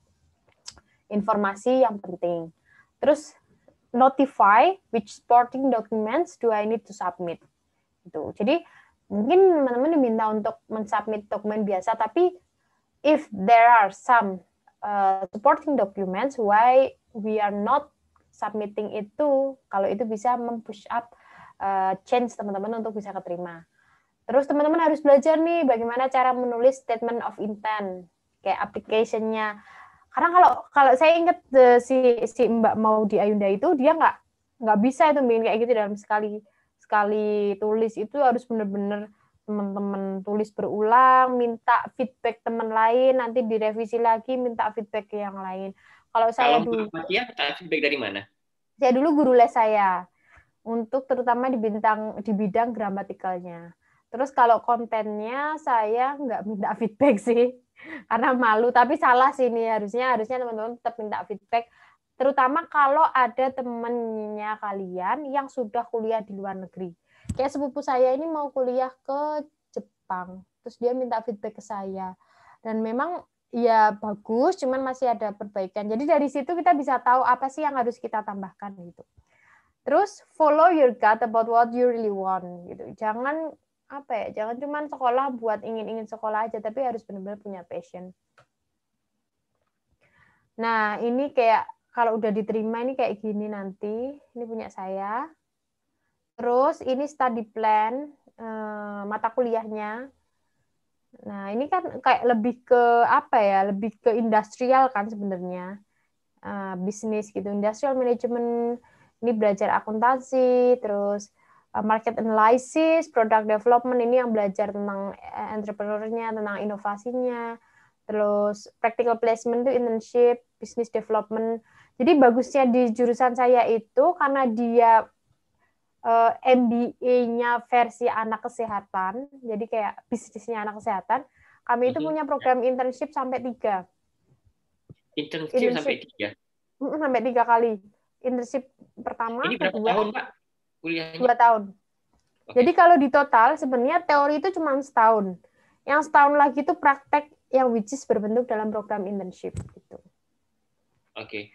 Speaker 2: informasi yang penting. Terus notify which supporting documents do I need to submit. Itu. Jadi mungkin teman-teman diminta untuk mensubmit dokumen biasa tapi if there are some uh, supporting documents why we are not submitting itu kalau itu bisa mempush up uh, change teman-teman untuk bisa keterima. Terus teman-teman harus belajar nih bagaimana cara menulis statement of intent kayak application-nya. Karena kalau kalau saya ingat uh, si si Mbak mau di Ayunda itu dia nggak nggak bisa itu bikin kayak gitu dalam sekali sekali tulis itu harus benar-benar teman-teman tulis berulang, minta feedback teman lain, nanti direvisi lagi, minta feedback yang lain. Kalau saya Kalau dulu Muhammadiyah
Speaker 1: feedback dari mana?
Speaker 2: Saya dulu guru les saya untuk terutama di bintang di bidang gramatikalnya. Terus kalau kontennya saya nggak minta feedback sih karena malu tapi salah sih ini harusnya harusnya teman-teman tetap minta feedback terutama kalau ada temennya kalian yang sudah kuliah di luar negeri kayak sepupu saya ini mau kuliah ke Jepang terus dia minta feedback ke saya dan memang ya bagus, cuman masih ada perbaikan. Jadi dari situ kita bisa tahu apa sih yang harus kita tambahkan gitu. Terus follow your gut about what you really want gitu. Jangan apa ya, jangan cuman sekolah buat ingin-ingin sekolah aja, tapi harus benar-benar punya passion. Nah, ini kayak kalau udah diterima ini kayak gini nanti, ini punya saya. Terus ini study plan, eh, mata kuliahnya, Nah, ini kan kayak lebih ke apa ya? Lebih ke industrial kan sebenarnya. Uh, bisnis gitu, industrial management, ini belajar akuntansi, terus uh, market analysis, product development ini yang belajar tentang eh, entrepreneurnya, tentang inovasinya. Terus practical placement itu internship, business development. Jadi bagusnya di jurusan saya itu karena dia uh, eh, MBA-nya versi anak kesehatan, jadi kayak bisnisnya anak kesehatan. Kami itu mhm. punya program internship sampai tiga.
Speaker 3: Internship, internship sampai tiga.
Speaker 2: Sampai tiga kali. Internship pertama, Ini berapa kedua, tahun, Pak? Kuliahnya? Dua tahun. Okay. Jadi kalau di total sebenarnya teori itu cuma setahun. Yang setahun lagi itu praktek yang which is berbentuk dalam program internship gitu.
Speaker 1: Oke. Okay.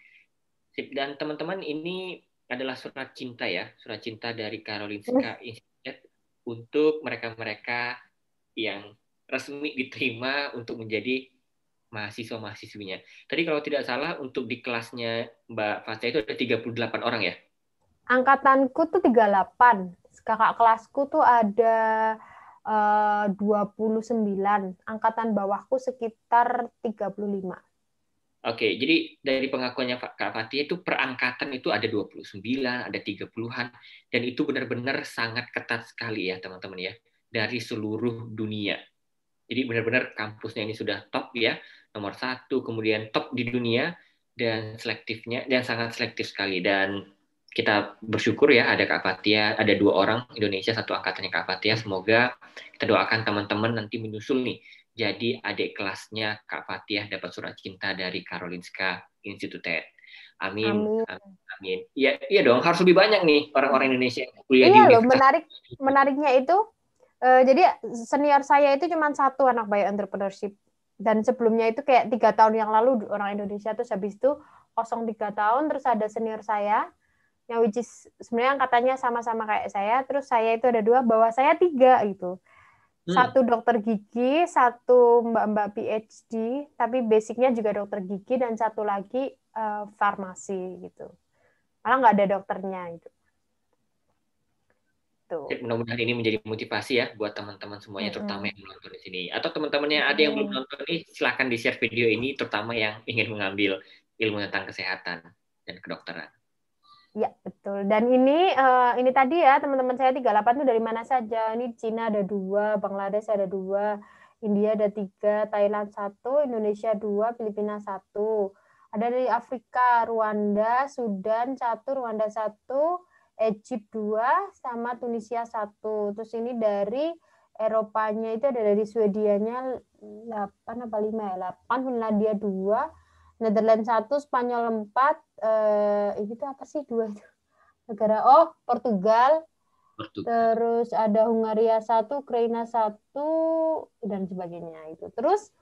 Speaker 1: dan teman-teman ini adalah surat cinta ya, surat cinta dari Karolinska Institute untuk mereka-mereka yang resmi diterima untuk menjadi mahasiswa-mahasiswinya. Tadi kalau tidak salah untuk di kelasnya Mbak Fasya itu ada 38 orang ya?
Speaker 2: Angkatanku tuh 38. Kakak kelasku tuh ada eh, uh, 29. Angkatan bawahku sekitar 35
Speaker 1: Oke, jadi dari pengakuannya Kak Fatih itu perangkatan itu ada 29, ada 30-an, dan itu benar-benar sangat ketat sekali ya teman-teman ya, dari seluruh dunia. Jadi benar-benar kampusnya ini sudah top ya, nomor satu, kemudian top di dunia, dan selektifnya, dan sangat selektif sekali. Dan kita bersyukur ya ada Kak Fatia, ya, ada dua orang Indonesia, satu angkatannya Kak Fatia. Ya. Semoga kita doakan teman-teman nanti menyusul nih jadi adik kelasnya Kak Fatiah dapat surat cinta dari Karolinska Institute. Amin. Amin. Amin. Iya, iya dong, harus lebih banyak nih orang-orang Indonesia yang kuliah iya di Iya loh,
Speaker 2: menarik menariknya itu uh, jadi senior saya itu cuma satu anak bayi entrepreneurship dan sebelumnya itu kayak tiga tahun yang lalu orang Indonesia terus habis itu kosong tiga tahun terus ada senior saya yang which is sebenarnya katanya sama-sama kayak saya terus saya itu ada dua bawah saya tiga gitu Hmm. satu dokter gigi, satu mbak-mbak PhD, tapi basicnya juga dokter gigi dan satu lagi uh, farmasi gitu. Malah nggak ada dokternya itu.
Speaker 1: Mudah-mudahan ini menjadi motivasi ya buat teman-teman semuanya, hmm. terutama yang menonton di sini. Atau teman-temannya hmm. ada yang belum nonton ini, silahkan di share video ini, terutama yang ingin mengambil ilmu tentang kesehatan dan kedokteran.
Speaker 2: Ya, betul. Dan ini uh, ini tadi ya teman-teman saya 38 itu dari mana saja? Ini Cina ada dua, Bangladesh ada dua, India ada tiga, Thailand satu, Indonesia dua, Filipina satu. Ada dari Afrika, Rwanda, Sudan satu, Rwanda satu, Egypt dua, sama Tunisia satu. Terus ini dari Eropanya itu ada dari Swedianya 8 apa 5 ya? 8, Finlandia 2, Netherlands 1, Spanyol 4, eh itu apa sih dua itu? Negara oh, Portugal. Portugal. Terus ada Hungaria 1, Ukraina 1 dan sebagainya itu. Terus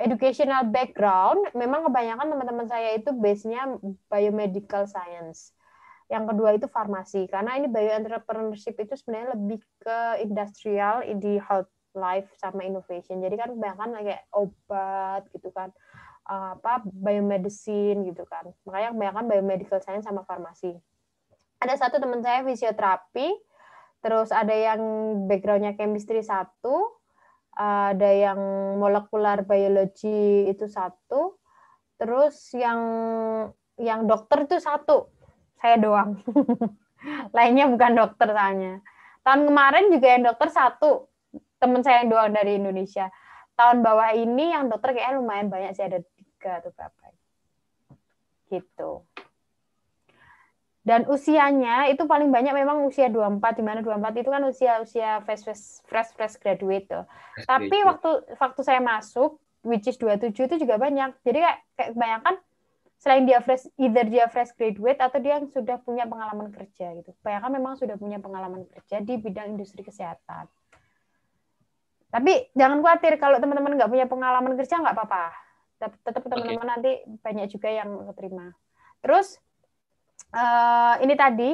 Speaker 2: educational background memang kebanyakan teman-teman saya itu base-nya biomedical science. Yang kedua itu farmasi karena ini bio entrepreneurship itu sebenarnya lebih ke industrial di health life sama innovation. Jadi kan kebanyakan kayak obat gitu kan apa biomedicine gitu kan. Makanya kebanyakan biomedical science sama farmasi. Ada satu teman saya fisioterapi, terus ada yang backgroundnya chemistry satu, ada yang molekular biology itu satu, terus yang yang dokter itu satu, saya doang. Lainnya bukan dokter tanya Tahun kemarin juga yang dokter satu, teman saya yang doang dari Indonesia tahun bawah ini yang dokter kayaknya lumayan banyak sih ada tiga atau berapa gitu dan usianya itu paling banyak memang usia 24 di mana 24 itu kan usia-usia fresh fresh fresh graduate tuh. Fresh Tapi graduate. waktu waktu saya masuk which is 27 itu juga banyak. Jadi kayak, kayak bayangkan selain dia fresh either dia fresh graduate atau dia yang sudah punya pengalaman kerja gitu. Bayangkan memang sudah punya pengalaman kerja di bidang industri kesehatan. Tapi jangan khawatir kalau teman-teman nggak punya pengalaman kerja nggak apa-apa tetap teman-teman okay. nanti banyak juga yang terima. terus uh, ini tadi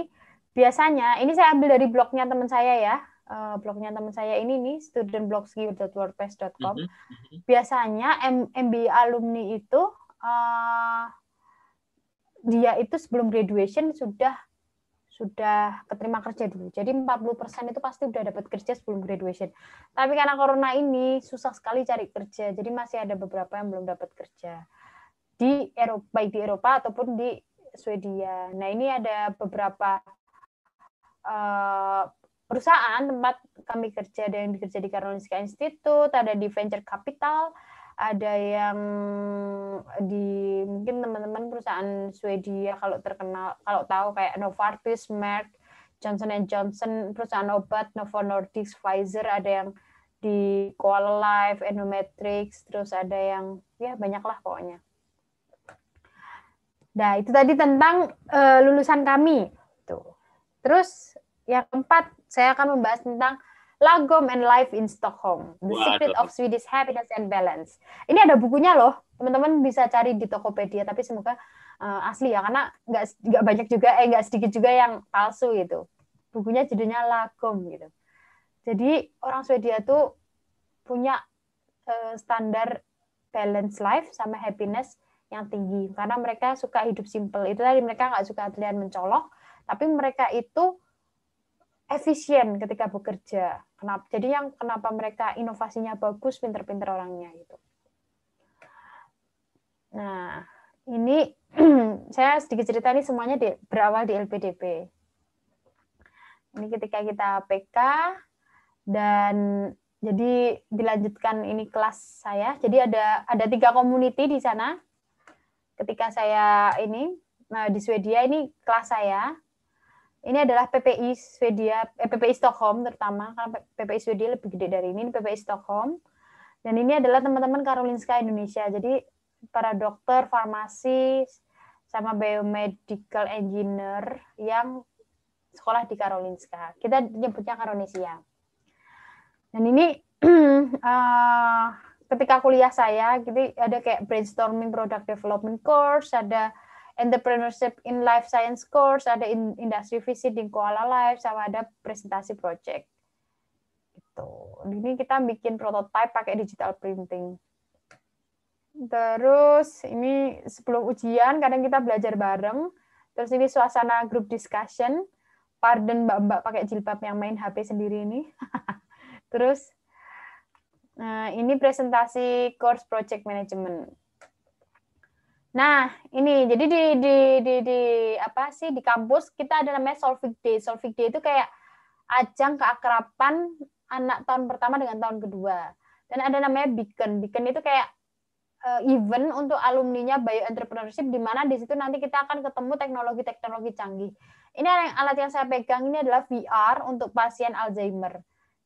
Speaker 2: biasanya ini saya ambil dari blognya teman saya ya uh, blognya teman saya ini nih studentblogsgear.wordpress.com mm -hmm. biasanya M MBA alumni itu uh, dia itu sebelum graduation sudah sudah keterima kerja dulu. Jadi 40% itu pasti sudah dapat kerja sebelum graduation. Tapi karena corona ini susah sekali cari kerja. Jadi masih ada beberapa yang belum dapat kerja. Di Eropa, baik di Eropa ataupun di Swedia. Nah, ini ada beberapa uh, perusahaan tempat kami kerja ada yang dikerja di Karolinska Institute, ada di venture capital, ada yang di mungkin teman-teman perusahaan Swedia kalau terkenal kalau tahu kayak Novartis, Merck, Johnson Johnson, perusahaan obat Novo Nordisk, Pfizer, ada yang di Koala Life, Endometrix, terus ada yang ya banyaklah pokoknya. Nah, itu tadi tentang uh, lulusan kami. Tuh. Terus yang keempat, saya akan membahas tentang Lagom and Life in Stockholm, The Wah, Secret of Swedish Happiness and Balance. Ini ada bukunya loh, teman-teman bisa cari di Tokopedia, tapi semoga uh, asli ya, karena nggak nggak banyak juga, eh nggak sedikit juga yang palsu gitu. Bukunya judulnya Lagom gitu. Jadi orang Swedia tuh punya uh, standar balance life sama happiness yang tinggi, karena mereka suka hidup simple. Itu tadi mereka nggak suka terlihat mencolok, tapi mereka itu efisien ketika bekerja. Kenapa? Jadi yang kenapa mereka inovasinya bagus, pinter-pinter orangnya gitu. Nah, ini saya sedikit cerita ini semuanya di, berawal di LPDP. Ini ketika kita PK dan jadi dilanjutkan ini kelas saya. Jadi ada ada tiga community di sana. Ketika saya ini nah di Swedia ini kelas saya ini adalah PPI Swedia, eh, PPI Stockholm terutama karena PPI Swedia lebih gede dari ini, ini PPI Stockholm. Dan ini adalah teman-teman Karolinska Indonesia. Jadi para dokter, farmasi, sama biomedical engineer yang sekolah di Karolinska. Kita nyebutnya Karolinsia. Dan ini uh, ketika kuliah saya, jadi ada kayak brainstorming product development course, ada entrepreneurship in life science course, ada in, industri visit di Koala Life, sama ada presentasi project. Gitu. Ini kita bikin prototype pakai digital printing. Terus ini sebelum ujian kadang kita belajar bareng. Terus ini suasana grup discussion. Pardon mbak-mbak pakai jilbab yang main HP sendiri ini. Terus Nah, ini presentasi course project management Nah, ini jadi di di di, di apa sih di kampus kita ada namanya Solvik Day. Solvik Day itu kayak ajang keakraban anak tahun pertama dengan tahun kedua. Dan ada namanya Beacon. Beacon itu kayak uh, event untuk alumninya bio entrepreneurship di mana di situ nanti kita akan ketemu teknologi-teknologi canggih. Ini alat yang saya pegang ini adalah VR untuk pasien Alzheimer.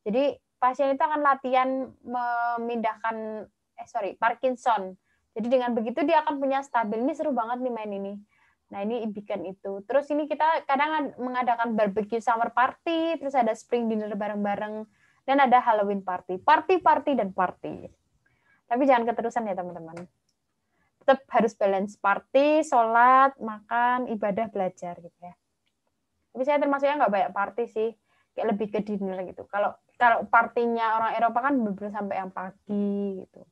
Speaker 2: Jadi pasien itu akan latihan memindahkan eh sorry Parkinson jadi dengan begitu dia akan punya stabil. Ini seru banget nih main ini. Nah, ini bikin itu. Terus ini kita kadang mengadakan barbecue summer party, terus ada spring dinner bareng-bareng, dan ada Halloween party. Party, party, dan party. Tapi jangan keterusan ya, teman-teman. Tetap harus balance party, sholat, makan, ibadah, belajar gitu ya. Tapi saya termasuknya nggak banyak party sih, kayak lebih ke dinner gitu. Kalau kalau partinya orang Eropa kan bener sampai yang pagi gitu.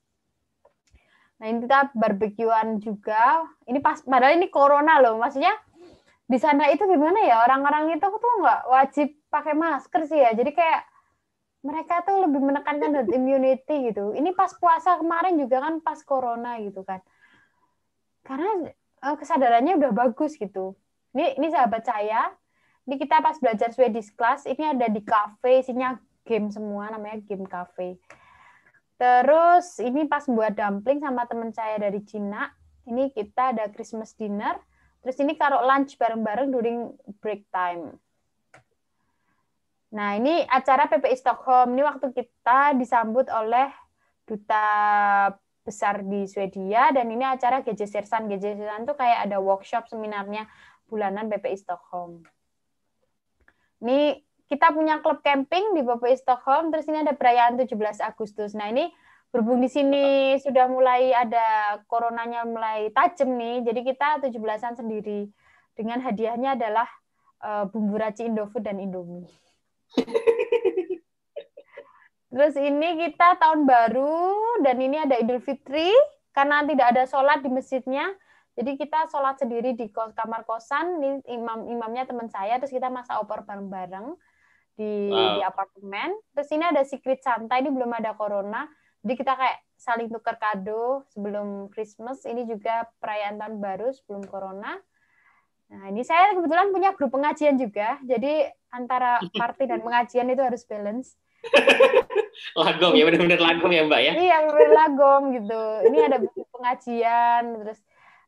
Speaker 2: Nah, ini kita barbekyuan juga. Ini pas padahal ini corona loh, maksudnya di sana itu gimana ya orang-orang itu tuh nggak wajib pakai masker sih ya. Jadi kayak mereka tuh lebih menekankan herd immunity gitu. Ini pas puasa kemarin juga kan pas corona gitu kan. Karena eh, kesadarannya udah bagus gitu. Ini ini sahabat saya, ini kita pas belajar Swedish class, ini ada di cafe, isinya game semua namanya game cafe. Terus ini pas buat dumpling sama teman saya dari Cina, ini kita ada Christmas dinner. Terus ini kalau lunch bareng-bareng during break time. Nah, ini acara PPI Stockholm. Ini waktu kita disambut oleh duta besar di Swedia dan ini acara Gejesersan. Gejesersan tuh kayak ada workshop seminarnya bulanan PPI Stockholm. Ini kita punya klub camping di Bapak Stockholm, terus ini ada perayaan 17 Agustus. Nah, ini berhubung di sini sudah mulai ada coronanya mulai tajam nih, jadi kita 17-an sendiri. Dengan hadiahnya adalah uh, bumbu raci Indofood dan Indomie. Terus ini kita tahun baru dan ini ada Idul Fitri karena tidak ada sholat di masjidnya. Jadi kita sholat sendiri di kamar kosan, ini imam imamnya teman saya, terus kita masak opor bareng-bareng di, wow. di apartemen. Terus ini ada secret Santa, ini belum ada corona. Jadi kita kayak saling tukar kado sebelum Christmas. Ini juga perayaan tahun baru sebelum corona. Nah, ini saya kebetulan punya grup pengajian juga. Jadi antara party dan pengajian itu harus balance. lagom ya, benar-benar lagom ya Mbak ya? Iya, benar lagom gitu. Ini ada pengajian, terus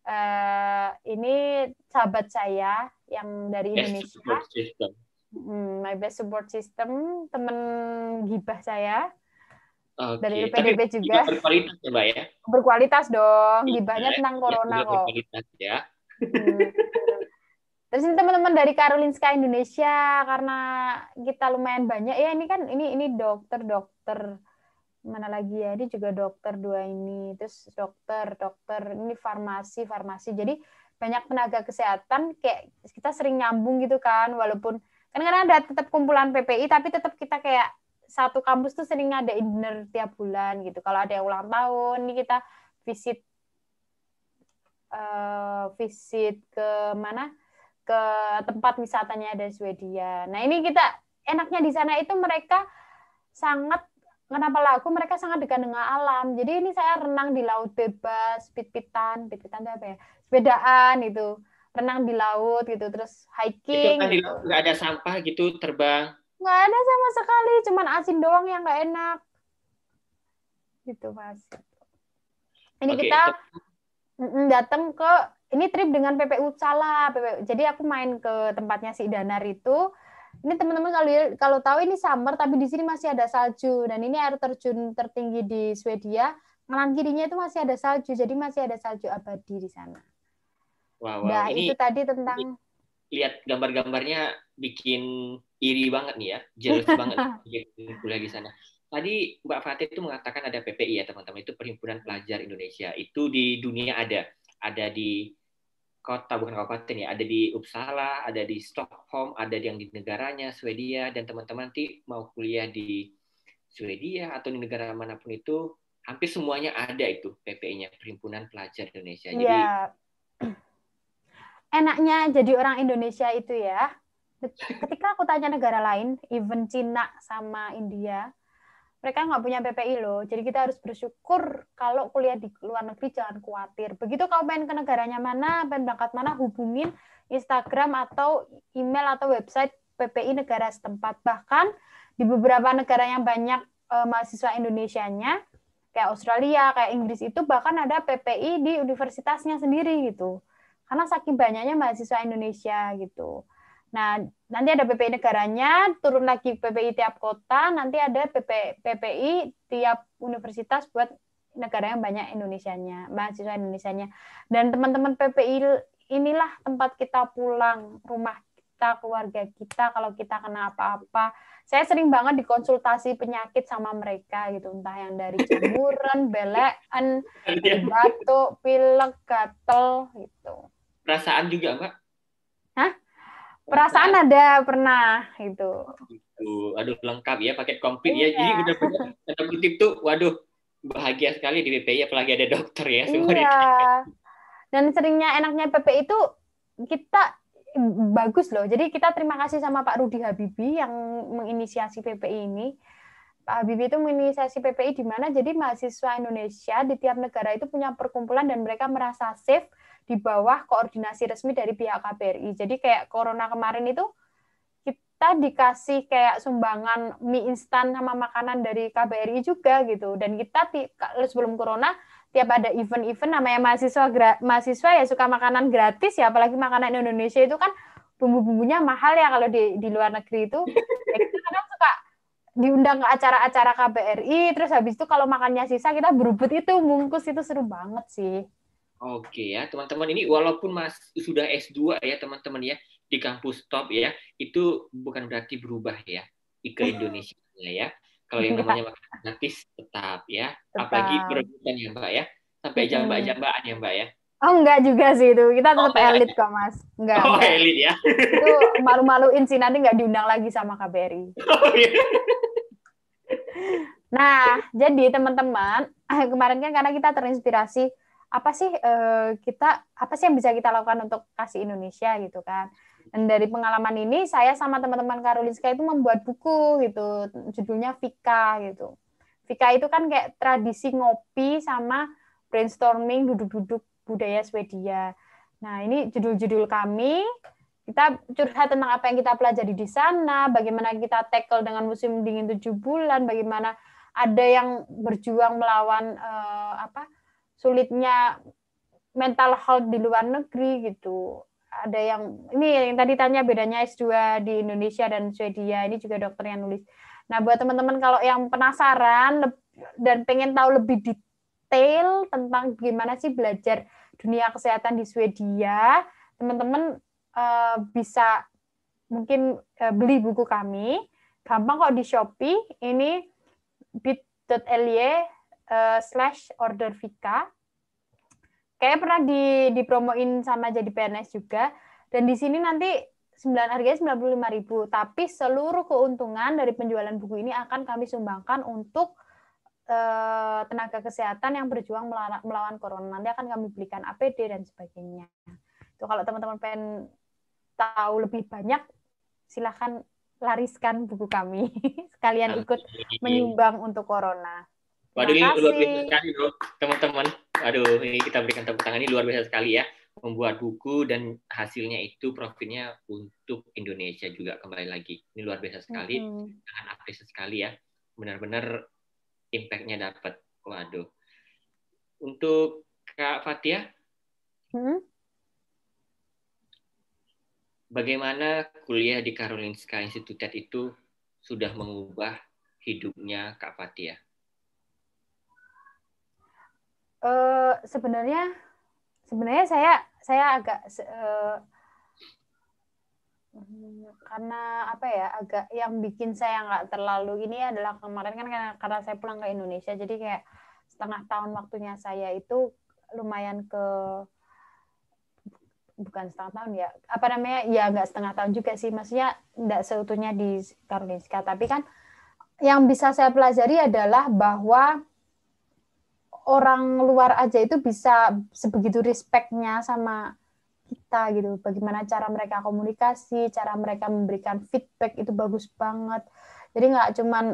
Speaker 2: uh, ini sahabat saya yang dari Indonesia. Yes, Hmm, my best support system temen gibah saya
Speaker 3: okay. dari PDB juga berkualitas ya mbak ya
Speaker 2: berkualitas dong iya, gibahnya ya, tentang iya, corona ya, kok ya hmm. Terus ini teman-teman dari Karolinska Indonesia karena kita lumayan banyak ya ini kan ini ini dokter dokter mana lagi ya ini juga dokter dua ini terus dokter dokter ini farmasi farmasi jadi banyak tenaga kesehatan kayak kita sering nyambung gitu kan walaupun kadang-kadang ada tetap kumpulan PPI tapi tetap kita kayak satu kampus tuh sering ada dinner tiap bulan gitu kalau ada yang ulang tahun nih kita visit uh, visit ke mana ke tempat wisatanya ada Swedia nah ini kita enaknya di sana itu mereka sangat kenapa lagu mereka sangat dekat dengan alam jadi ini saya renang di laut bebas pit-pitan pit-pitan apa ya sepedaan itu renang di laut gitu, terus hiking. Itu kan gitu.
Speaker 1: nggak ada sampah gitu terbang?
Speaker 2: Nggak ada sama sekali, cuman asin doang yang nggak enak. Gitu mas. Ini okay, kita itu. datang ke ini trip dengan PPU Cala. PPU. Jadi aku main ke tempatnya si Danar itu. Ini teman-teman kalau kalau tahu ini summer tapi di sini masih ada salju dan ini air terjun tertinggi di Swedia. Kanan kirinya itu masih ada salju, jadi masih ada salju abadi di sana.
Speaker 1: Wow, wow. Nah, ini itu
Speaker 2: tadi tentang
Speaker 1: lihat gambar-gambarnya bikin iri banget nih ya, jelas banget kuliah di sana. Tadi Mbak Fatih itu mengatakan ada PPI ya teman-teman, itu Perhimpunan Pelajar Indonesia. Itu di dunia ada, ada di kota bukan kabupaten ya, ada di Uppsala, ada di Stockholm, ada yang di negaranya Swedia dan teman-teman nanti mau kuliah di Swedia atau di negara manapun itu hampir semuanya ada itu PPI-nya Perhimpunan Pelajar Indonesia. Ya. Jadi yeah
Speaker 2: enaknya jadi orang Indonesia itu ya ketika aku tanya negara lain even Cina sama India mereka nggak punya PPI loh jadi kita harus bersyukur kalau kuliah di luar negeri jangan khawatir begitu kau pengen ke negaranya mana pengen berangkat mana hubungin Instagram atau email atau website PPI negara setempat bahkan di beberapa negara yang banyak mahasiswa eh, mahasiswa Indonesianya kayak Australia kayak Inggris itu bahkan ada PPI di universitasnya sendiri gitu karena saking banyaknya mahasiswa Indonesia gitu. Nah, nanti ada PPI negaranya, turun lagi PPI tiap kota, nanti ada PP, PPI tiap universitas buat negara yang banyak Indonesianya, mahasiswa Indonesianya. Dan teman-teman PPI inilah tempat kita pulang, rumah kita, keluarga kita, kalau kita kena apa-apa. Saya sering banget dikonsultasi penyakit sama mereka gitu, entah yang dari jemuran, beleen, iya. batuk, pilek, gatel gitu
Speaker 1: perasaan juga mbak
Speaker 2: Hah? perasaan ada pernah itu
Speaker 1: gitu. aduh lengkap ya paket komplit ya. iya. ya jadi benar-benar tanda kutip tuh waduh bahagia sekali di PPI apalagi ada dokter ya semua iya.
Speaker 2: dan seringnya enaknya PPI itu kita bagus loh. Jadi kita terima kasih sama Pak Rudi Habibi yang menginisiasi PPI ini. Pak Habibi itu menginisiasi PPI di mana jadi mahasiswa Indonesia di tiap negara itu punya perkumpulan dan mereka merasa safe di bawah koordinasi resmi dari pihak KBRI. Jadi kayak corona kemarin itu kita dikasih kayak sumbangan mie instan sama makanan dari KBRI juga gitu. Dan kita sebelum corona tiap ada event-event namanya mahasiswa mahasiswa ya suka makanan gratis ya apalagi makanan Indonesia itu kan bumbu-bumbunya mahal ya kalau di di luar negeri itu ya kita kadang suka diundang ke acara-acara KBRI terus habis itu kalau makannya sisa kita berubut itu bungkus itu seru banget sih
Speaker 1: Oke ya, teman-teman ini walaupun Mas sudah S2 ya teman-teman ya di kampus top ya, itu bukan berarti berubah ya ke Indonesia ya.
Speaker 2: Kalau yang iya. namanya
Speaker 1: makanan gratis tetap ya, tetap. apalagi perebutan ya Mbak ya, sampai jam jambaan ya Mbak ya.
Speaker 2: Oh enggak juga sih itu, kita oh, tetap oh, elit kok Mas. Enggak. Oh elit
Speaker 1: ya. Itu
Speaker 2: malu-maluin sih nanti enggak diundang lagi sama KBRI. Oh, iya. Nah, jadi teman-teman, kemarin kan karena kita terinspirasi apa sih uh, kita apa sih yang bisa kita lakukan untuk kasih Indonesia gitu kan dan dari pengalaman ini saya sama teman-teman Karolinska itu membuat buku gitu judulnya Vika gitu Vika itu kan kayak tradisi ngopi sama brainstorming duduk-duduk budaya Swedia nah ini judul-judul kami kita curhat tentang apa yang kita pelajari di sana bagaimana kita tackle dengan musim dingin tujuh bulan bagaimana ada yang berjuang melawan uh, apa sulitnya mental health di luar negeri gitu ada yang ini yang tadi tanya bedanya S2 di Indonesia dan Swedia ini juga dokter yang nulis nah buat teman-teman kalau yang penasaran dan pengen tahu lebih detail tentang gimana sih belajar dunia kesehatan di Swedia teman-teman uh, bisa mungkin uh, beli buku kami gampang kok di Shopee ini bit.ly Eh, slash order Vika. kayaknya pernah di dipromoin sama jadi PNS juga. Dan di sini nanti 9 harganya 95.000, tapi seluruh keuntungan dari penjualan buku ini akan kami sumbangkan untuk eh, tenaga kesehatan yang berjuang melawan, melawan corona. Nanti akan kami belikan APD dan sebagainya. Itu kalau teman-teman pengen tahu lebih banyak silahkan lariskan buku kami. Sekalian ikut menyumbang untuk corona. Waduh, ini luar biasa
Speaker 1: sekali loh, teman-teman. Waduh, ini kita berikan tepuk tangan ini luar biasa sekali ya. Membuat buku dan hasilnya itu profitnya untuk Indonesia juga kembali lagi. Ini luar biasa sekali, mm-hmm. sangat apresiasi sekali ya. Benar-benar impactnya dapat. Waduh. Untuk Kak Fatia, hmm bagaimana kuliah di Karolinska Institute itu sudah mengubah hidupnya Kak Fatia?
Speaker 2: uh, sebenarnya sebenarnya saya saya agak uh, karena apa ya agak yang bikin saya nggak terlalu ini adalah kemarin kan karena, karena saya pulang ke Indonesia jadi kayak setengah tahun waktunya saya itu lumayan ke bukan setengah tahun ya apa namanya ya nggak setengah tahun juga sih maksudnya nggak seutuhnya di Karolinska tapi kan yang bisa saya pelajari adalah bahwa orang luar aja itu bisa sebegitu respectnya sama kita gitu. Bagaimana cara mereka komunikasi, cara mereka memberikan feedback itu bagus banget. Jadi nggak cuman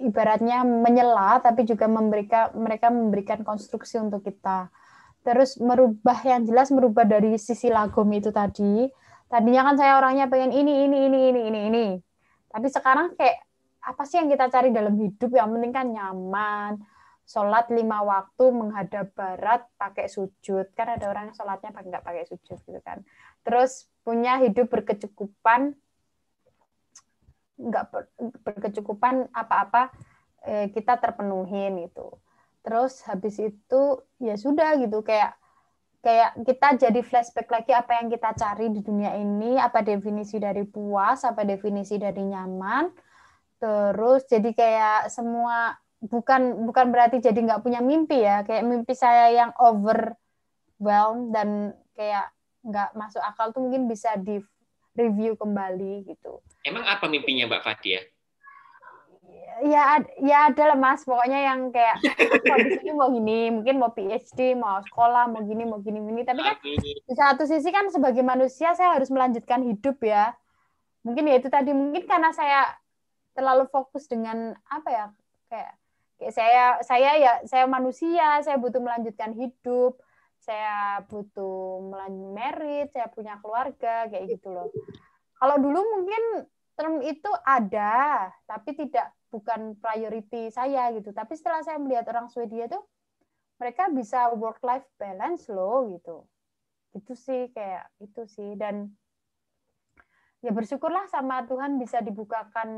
Speaker 2: ibaratnya menyela, tapi juga memberikan mereka memberikan konstruksi untuk kita. Terus merubah yang jelas merubah dari sisi lagom itu tadi. Tadinya kan saya orangnya pengen ini, ini, ini, ini, ini, ini. Tapi sekarang kayak apa sih yang kita cari dalam hidup? Yang penting kan nyaman, sholat lima waktu menghadap barat pakai sujud kan ada orang yang sholatnya nggak pakai sujud gitu kan terus punya hidup berkecukupan nggak berkecukupan apa-apa eh, kita terpenuhin itu terus habis itu ya sudah gitu kayak kayak kita jadi flashback lagi apa yang kita cari di dunia ini apa definisi dari puas apa definisi dari nyaman terus jadi kayak semua bukan bukan berarti jadi nggak punya mimpi ya kayak mimpi saya yang overwhelm dan kayak nggak masuk akal tuh mungkin bisa di review kembali gitu.
Speaker 1: Emang apa mimpinya Mbak Fatia? Ya?
Speaker 2: Ya, ya, ya ada lah mas. Pokoknya yang kayak habis ini mau gini, mungkin mau PhD, mau sekolah, mau gini, mau gini, gini. Tapi kan di satu sisi kan sebagai manusia saya harus melanjutkan hidup ya. Mungkin ya itu tadi mungkin karena saya terlalu fokus dengan apa ya kayak saya saya ya saya manusia saya butuh melanjutkan hidup saya butuh melanjut merit saya punya keluarga kayak gitu loh kalau dulu mungkin term itu ada tapi tidak bukan priority saya gitu tapi setelah saya melihat orang Swedia tuh mereka bisa work life balance loh gitu itu sih kayak itu sih dan ya bersyukurlah sama Tuhan bisa dibukakan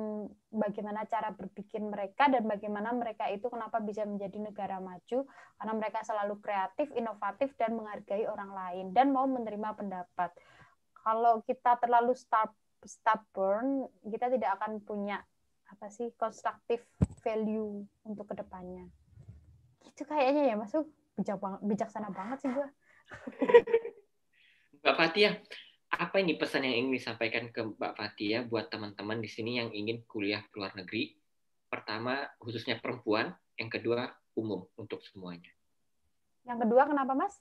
Speaker 2: bagaimana cara berpikir mereka dan bagaimana mereka itu kenapa bisa menjadi negara maju karena mereka selalu kreatif, inovatif dan menghargai orang lain dan mau menerima pendapat. Kalau kita terlalu stubborn, kita tidak akan punya apa sih konstruktif value untuk kedepannya. Itu kayaknya ya masuk bijak banget, bijaksana banget sih gue.
Speaker 1: Mbak Fatia, apa ini pesan yang ingin disampaikan ke Mbak Fatia ya, buat teman-teman di sini yang ingin kuliah ke luar negeri? Pertama, khususnya perempuan. Yang kedua, umum untuk semuanya.
Speaker 2: Yang kedua, kenapa Mas?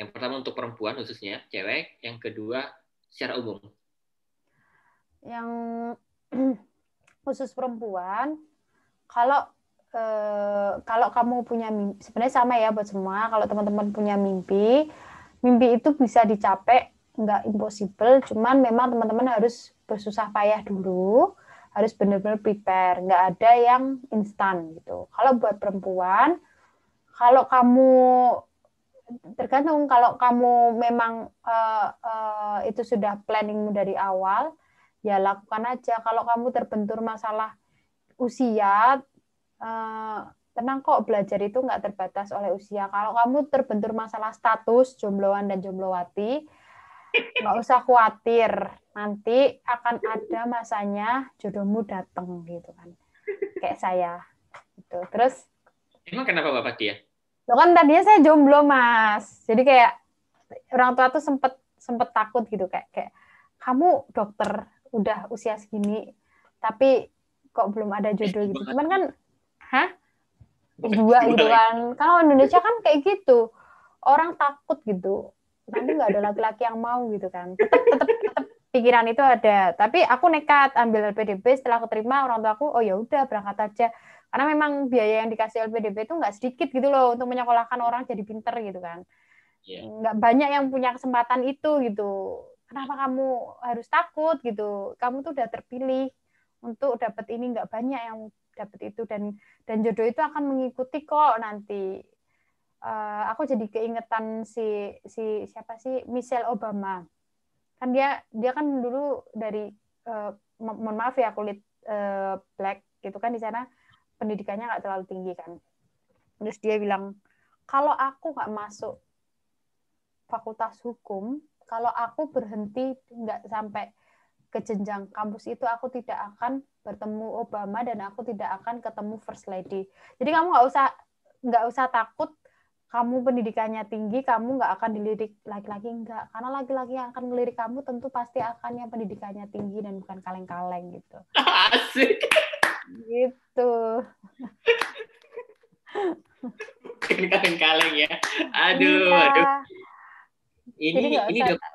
Speaker 1: Yang pertama untuk perempuan khususnya, cewek. Yang kedua, secara umum.
Speaker 2: Yang khusus perempuan, kalau eh, kalau kamu punya mimpi, sebenarnya sama ya buat semua, kalau teman-teman punya mimpi, mimpi itu bisa dicapai nggak impossible, cuman memang teman-teman harus bersusah payah dulu, harus benar-benar prepare, nggak ada yang instan gitu. Kalau buat perempuan, kalau kamu tergantung kalau kamu memang uh, uh, itu sudah planningmu dari awal, ya lakukan aja. Kalau kamu terbentur masalah usia, uh, tenang kok belajar itu nggak terbatas oleh usia. Kalau kamu terbentur masalah status, jombloan dan jomblowati, nggak usah khawatir nanti akan ada masanya jodohmu datang gitu kan kayak saya gitu terus
Speaker 1: emang kenapa bapak dia
Speaker 2: lo kan tadinya saya jomblo mas jadi kayak orang tua tuh sempet sempet takut gitu kayak kayak kamu dokter udah usia segini tapi kok belum ada jodoh gitu cuman kan hah dua gitu kan kalau Indonesia kan kayak gitu orang takut gitu nanti nggak ada laki-laki yang mau gitu kan tetap, tetap, tetap pikiran itu ada tapi aku nekat ambil LPDB setelah aku terima orang tua aku oh ya udah berangkat aja karena memang biaya yang dikasih LPDB itu nggak sedikit gitu loh untuk menyekolahkan orang jadi pinter gitu kan yeah. banyak yang punya kesempatan itu gitu kenapa kamu harus takut gitu kamu tuh udah terpilih untuk dapat ini nggak banyak yang dapat itu dan dan jodoh itu akan mengikuti kok nanti Eh, aku jadi keingetan si si siapa sih Michelle Obama kan dia dia kan dulu dari uh, mohon maaf ya kulit uh, black gitu kan di sana pendidikannya nggak terlalu tinggi kan terus dia bilang kalau aku nggak masuk fakultas hukum kalau aku berhenti nggak sampai ke jenjang kampus itu aku tidak akan bertemu Obama dan aku tidak akan ketemu First Lady. Jadi kamu nggak usah nggak usah takut kamu pendidikannya tinggi, kamu nggak akan dilirik laki-laki nggak. Karena laki-laki yang akan melirik kamu tentu pasti akan yang pendidikannya tinggi dan bukan kaleng-kaleng gitu. Asik. Gitu.
Speaker 1: Bukan kaleng-kaleng ya. Aduh, iya. aduh. Ini ini dokter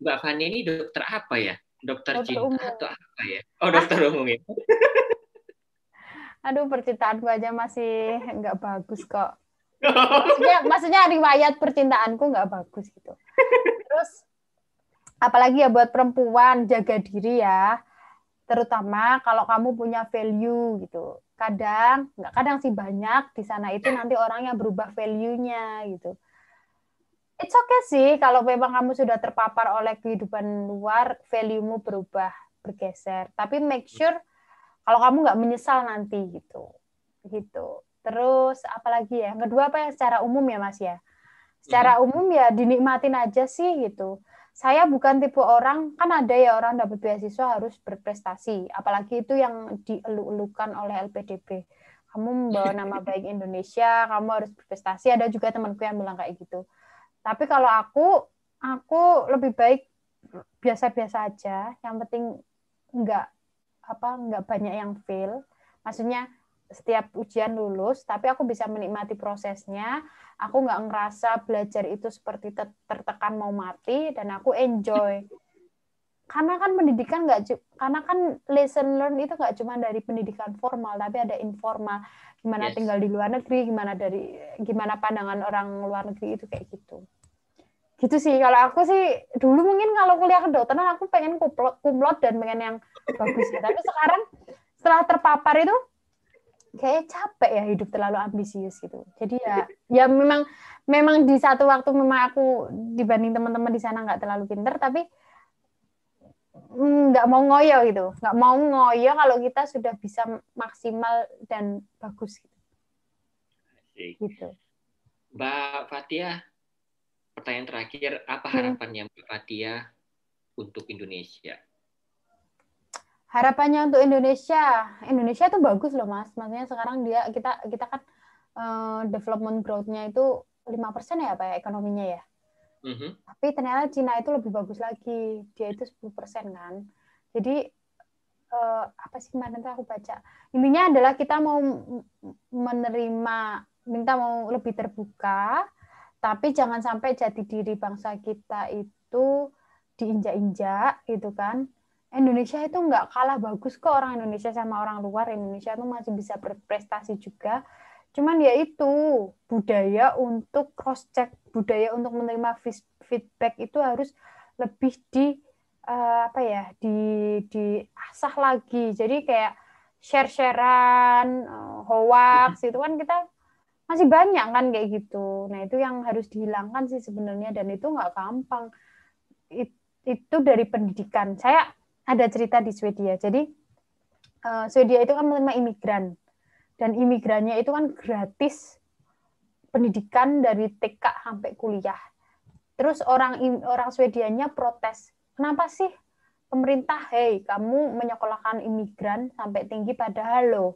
Speaker 1: Mbak Fani ini dokter apa ya? Dokter, dokter cinta umum. atau apa ya? Oh, dokter umum ya.
Speaker 2: aduh, gue aja masih nggak bagus kok maksudnya maksudnya riwayat percintaanku nggak bagus gitu terus apalagi ya buat perempuan jaga diri ya terutama kalau kamu punya value gitu kadang nggak kadang sih banyak di sana itu nanti orang yang berubah value-nya gitu it's okay sih kalau memang kamu sudah terpapar oleh kehidupan luar value-mu berubah bergeser tapi make sure kalau kamu nggak menyesal nanti gitu gitu Terus apalagi ya? Yang kedua apa ya secara umum ya Mas ya? Secara mhm. umum ya dinikmatin aja sih gitu. Saya bukan tipe orang, kan ada ya orang dapat beasiswa harus berprestasi, apalagi itu yang dielu-elukan oleh LPDP. Kamu membawa nama baik Indonesia, kamu harus berprestasi. Ada juga temanku yang bilang kayak gitu. Tapi kalau aku, aku lebih baik biasa-biasa aja. Yang penting nggak apa nggak banyak yang fail. Maksudnya setiap ujian lulus, tapi aku bisa menikmati prosesnya. Aku nggak ngerasa belajar itu seperti tertekan mau mati, dan aku enjoy. Karena kan pendidikan nggak, karena kan lesson learn itu nggak cuma dari pendidikan formal, tapi ada informal. Gimana yes. tinggal di luar negeri, gimana dari, gimana pandangan orang luar negeri itu kayak gitu. Gitu sih, kalau aku sih dulu mungkin kalau kuliah ke kedokteran aku pengen kumlot dan pengen yang bagus. Tapi sekarang setelah terpapar itu kayak capek ya hidup terlalu ambisius gitu. Jadi ya iya. ya memang memang di satu waktu memang aku dibanding teman-teman di sana nggak terlalu pinter tapi nggak mau ngoyo gitu, nggak mau ngoyo kalau kita sudah bisa maksimal dan bagus gitu.
Speaker 1: Gitu. Mbak Fatia, pertanyaan terakhir, apa hmm. harapannya Mbak Fatia untuk Indonesia?
Speaker 2: harapannya untuk Indonesia Indonesia itu bagus loh mas maksudnya sekarang dia kita kita kan uh, development growth-nya itu lima persen ya pak ya, ekonominya ya mm -hmm. tapi ternyata Cina itu lebih bagus lagi dia itu 10% kan jadi uh, apa sih kemarin aku baca intinya adalah kita mau menerima minta mau lebih terbuka tapi jangan sampai jadi diri bangsa kita itu diinjak-injak gitu kan Indonesia itu nggak kalah bagus kok orang Indonesia sama orang luar. Indonesia itu masih bisa berprestasi juga. Cuman ya itu budaya untuk cross check, budaya untuk menerima feedback itu harus lebih di eh, apa ya di di asah lagi. Jadi kayak share-sharean, eh, hoax itu kan kita masih banyak kan kayak gitu. Nah itu yang harus dihilangkan sih sebenarnya dan itu nggak gampang. itu dari pendidikan. Saya ada cerita di Swedia. Jadi uh, Swedia itu kan menerima imigran dan imigrannya itu kan gratis pendidikan dari TK sampai kuliah. Terus orang orang Swedianya protes, kenapa sih pemerintah, hei kamu menyekolahkan imigran sampai tinggi padahal lo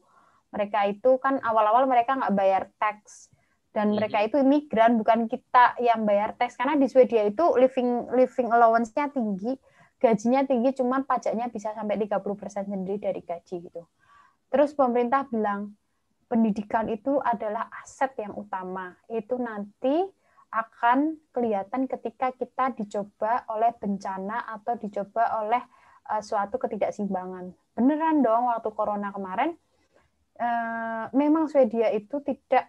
Speaker 2: mereka itu kan awal-awal mereka nggak bayar tax dan mhm. mereka itu imigran bukan kita yang bayar tax karena di Swedia itu living living allowance-nya tinggi gajinya tinggi cuman pajaknya bisa sampai 30% sendiri dari gaji gitu. Terus pemerintah bilang pendidikan itu adalah aset yang utama. Itu nanti akan kelihatan ketika kita dicoba oleh bencana atau dicoba oleh uh, suatu ketidakseimbangan. Beneran dong waktu corona kemarin uh, memang Swedia itu tidak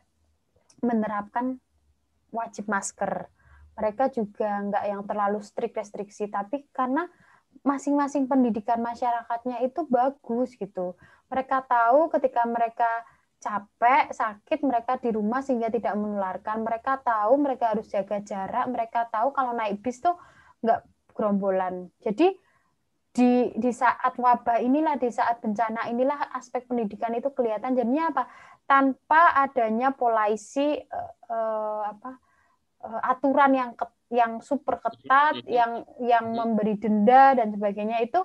Speaker 2: menerapkan wajib masker. Mereka juga nggak yang terlalu strict restriksi, tapi karena masing-masing pendidikan masyarakatnya itu bagus gitu. Mereka tahu ketika mereka capek, sakit, mereka di rumah sehingga tidak menularkan. Mereka tahu mereka harus jaga jarak, mereka tahu kalau naik bis tuh nggak gerombolan. Jadi di di saat wabah inilah, di saat bencana inilah aspek pendidikan itu kelihatan. Jadinya apa? Tanpa adanya polisi eh, eh, apa eh, aturan yang ketat yang super ketat, mm-hmm. yang yang mm-hmm. memberi denda dan sebagainya itu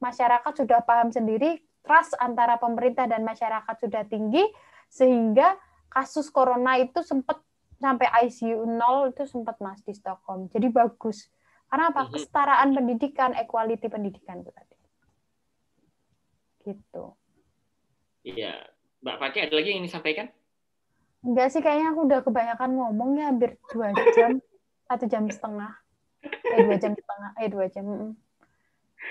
Speaker 2: masyarakat sudah paham sendiri, trust antara pemerintah dan masyarakat sudah tinggi sehingga kasus corona itu sempat sampai ICU 0 itu sempat Mas di Stockholm. Jadi bagus. Karena apa? Mm-hmm. Kesetaraan pendidikan, equality pendidikan itu tadi. Gitu.
Speaker 1: Iya. Mbak Pati ada lagi yang ingin disampaikan?
Speaker 2: Enggak sih, kayaknya aku udah kebanyakan ngomongnya hampir dua jam satu jam setengah eh dua jam setengah eh dua jam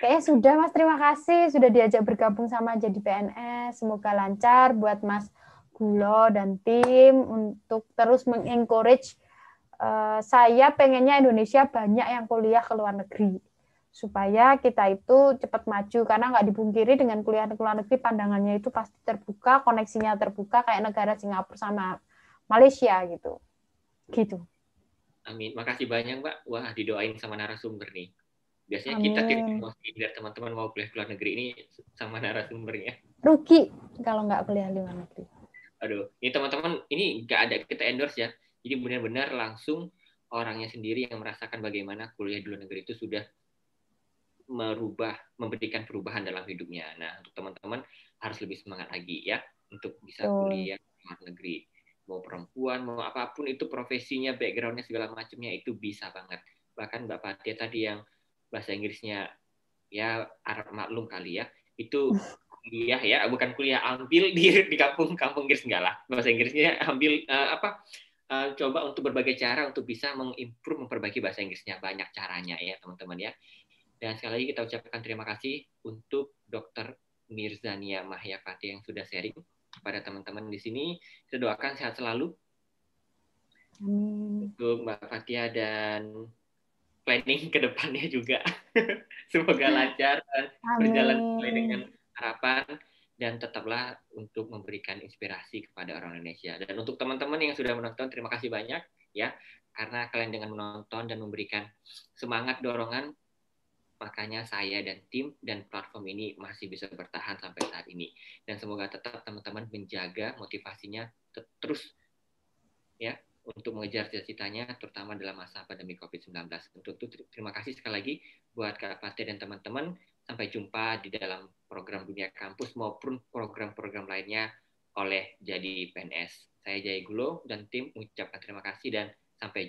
Speaker 2: kayaknya sudah mas terima kasih sudah diajak bergabung sama jadi PNS semoga lancar buat mas Gulo dan tim untuk terus mengencourage uh, saya pengennya Indonesia banyak yang kuliah ke luar negeri supaya kita itu cepat maju karena nggak dipungkiri dengan kuliah ke luar negeri pandangannya itu pasti terbuka koneksinya terbuka kayak negara Singapura sama Malaysia gitu gitu
Speaker 1: Amin. Makasih banyak, Mbak. Wah, didoain sama narasumber nih. Biasanya Amin. kita tidak mau biar teman-teman mau kuliah luar negeri ini sama narasumbernya.
Speaker 2: Rugi kalau nggak kuliah luar negeri.
Speaker 1: Aduh, ini teman-teman, ini nggak ada kita endorse ya. Jadi benar-benar langsung orangnya sendiri yang merasakan bagaimana kuliah di luar negeri itu sudah merubah, memberikan perubahan dalam hidupnya. Nah, untuk teman-teman harus lebih semangat lagi ya untuk bisa oh. kuliah luar negeri mau perempuan mau apapun itu profesinya backgroundnya segala macamnya itu bisa banget bahkan mbak Fatia tadi yang bahasa Inggrisnya ya Arab maklum kali ya itu kuliah ya bukan kuliah ambil di di kampung kampung Inggris enggak lah bahasa Inggrisnya ambil uh, apa uh, coba untuk berbagai cara untuk bisa mengimprove memperbaiki bahasa Inggrisnya banyak caranya ya teman-teman ya dan sekali lagi kita ucapkan terima kasih untuk dokter Mirzania Mahya yang sudah sharing kepada teman-teman di sini. Kita doakan sehat selalu. Amin. Untuk Mbak Fatia dan planning ke depannya juga. Semoga lancar dan berjalan sesuai dengan harapan dan tetaplah untuk memberikan inspirasi kepada orang Indonesia. Dan untuk teman-teman yang sudah menonton, terima kasih banyak ya karena kalian dengan menonton dan memberikan semangat dorongan Makanya saya dan tim dan platform ini masih bisa bertahan sampai saat ini. Dan semoga tetap teman-teman menjaga motivasinya terus ya untuk mengejar cita-citanya terutama dalam masa pandemi COVID-19. Untuk itu terima kasih sekali lagi buat Kak Fatih dan teman-teman. Sampai jumpa di dalam program Dunia Kampus maupun program-program lainnya oleh Jadi PNS. Saya Jai Gulo dan tim mengucapkan terima kasih dan sampai
Speaker 3: jumpa.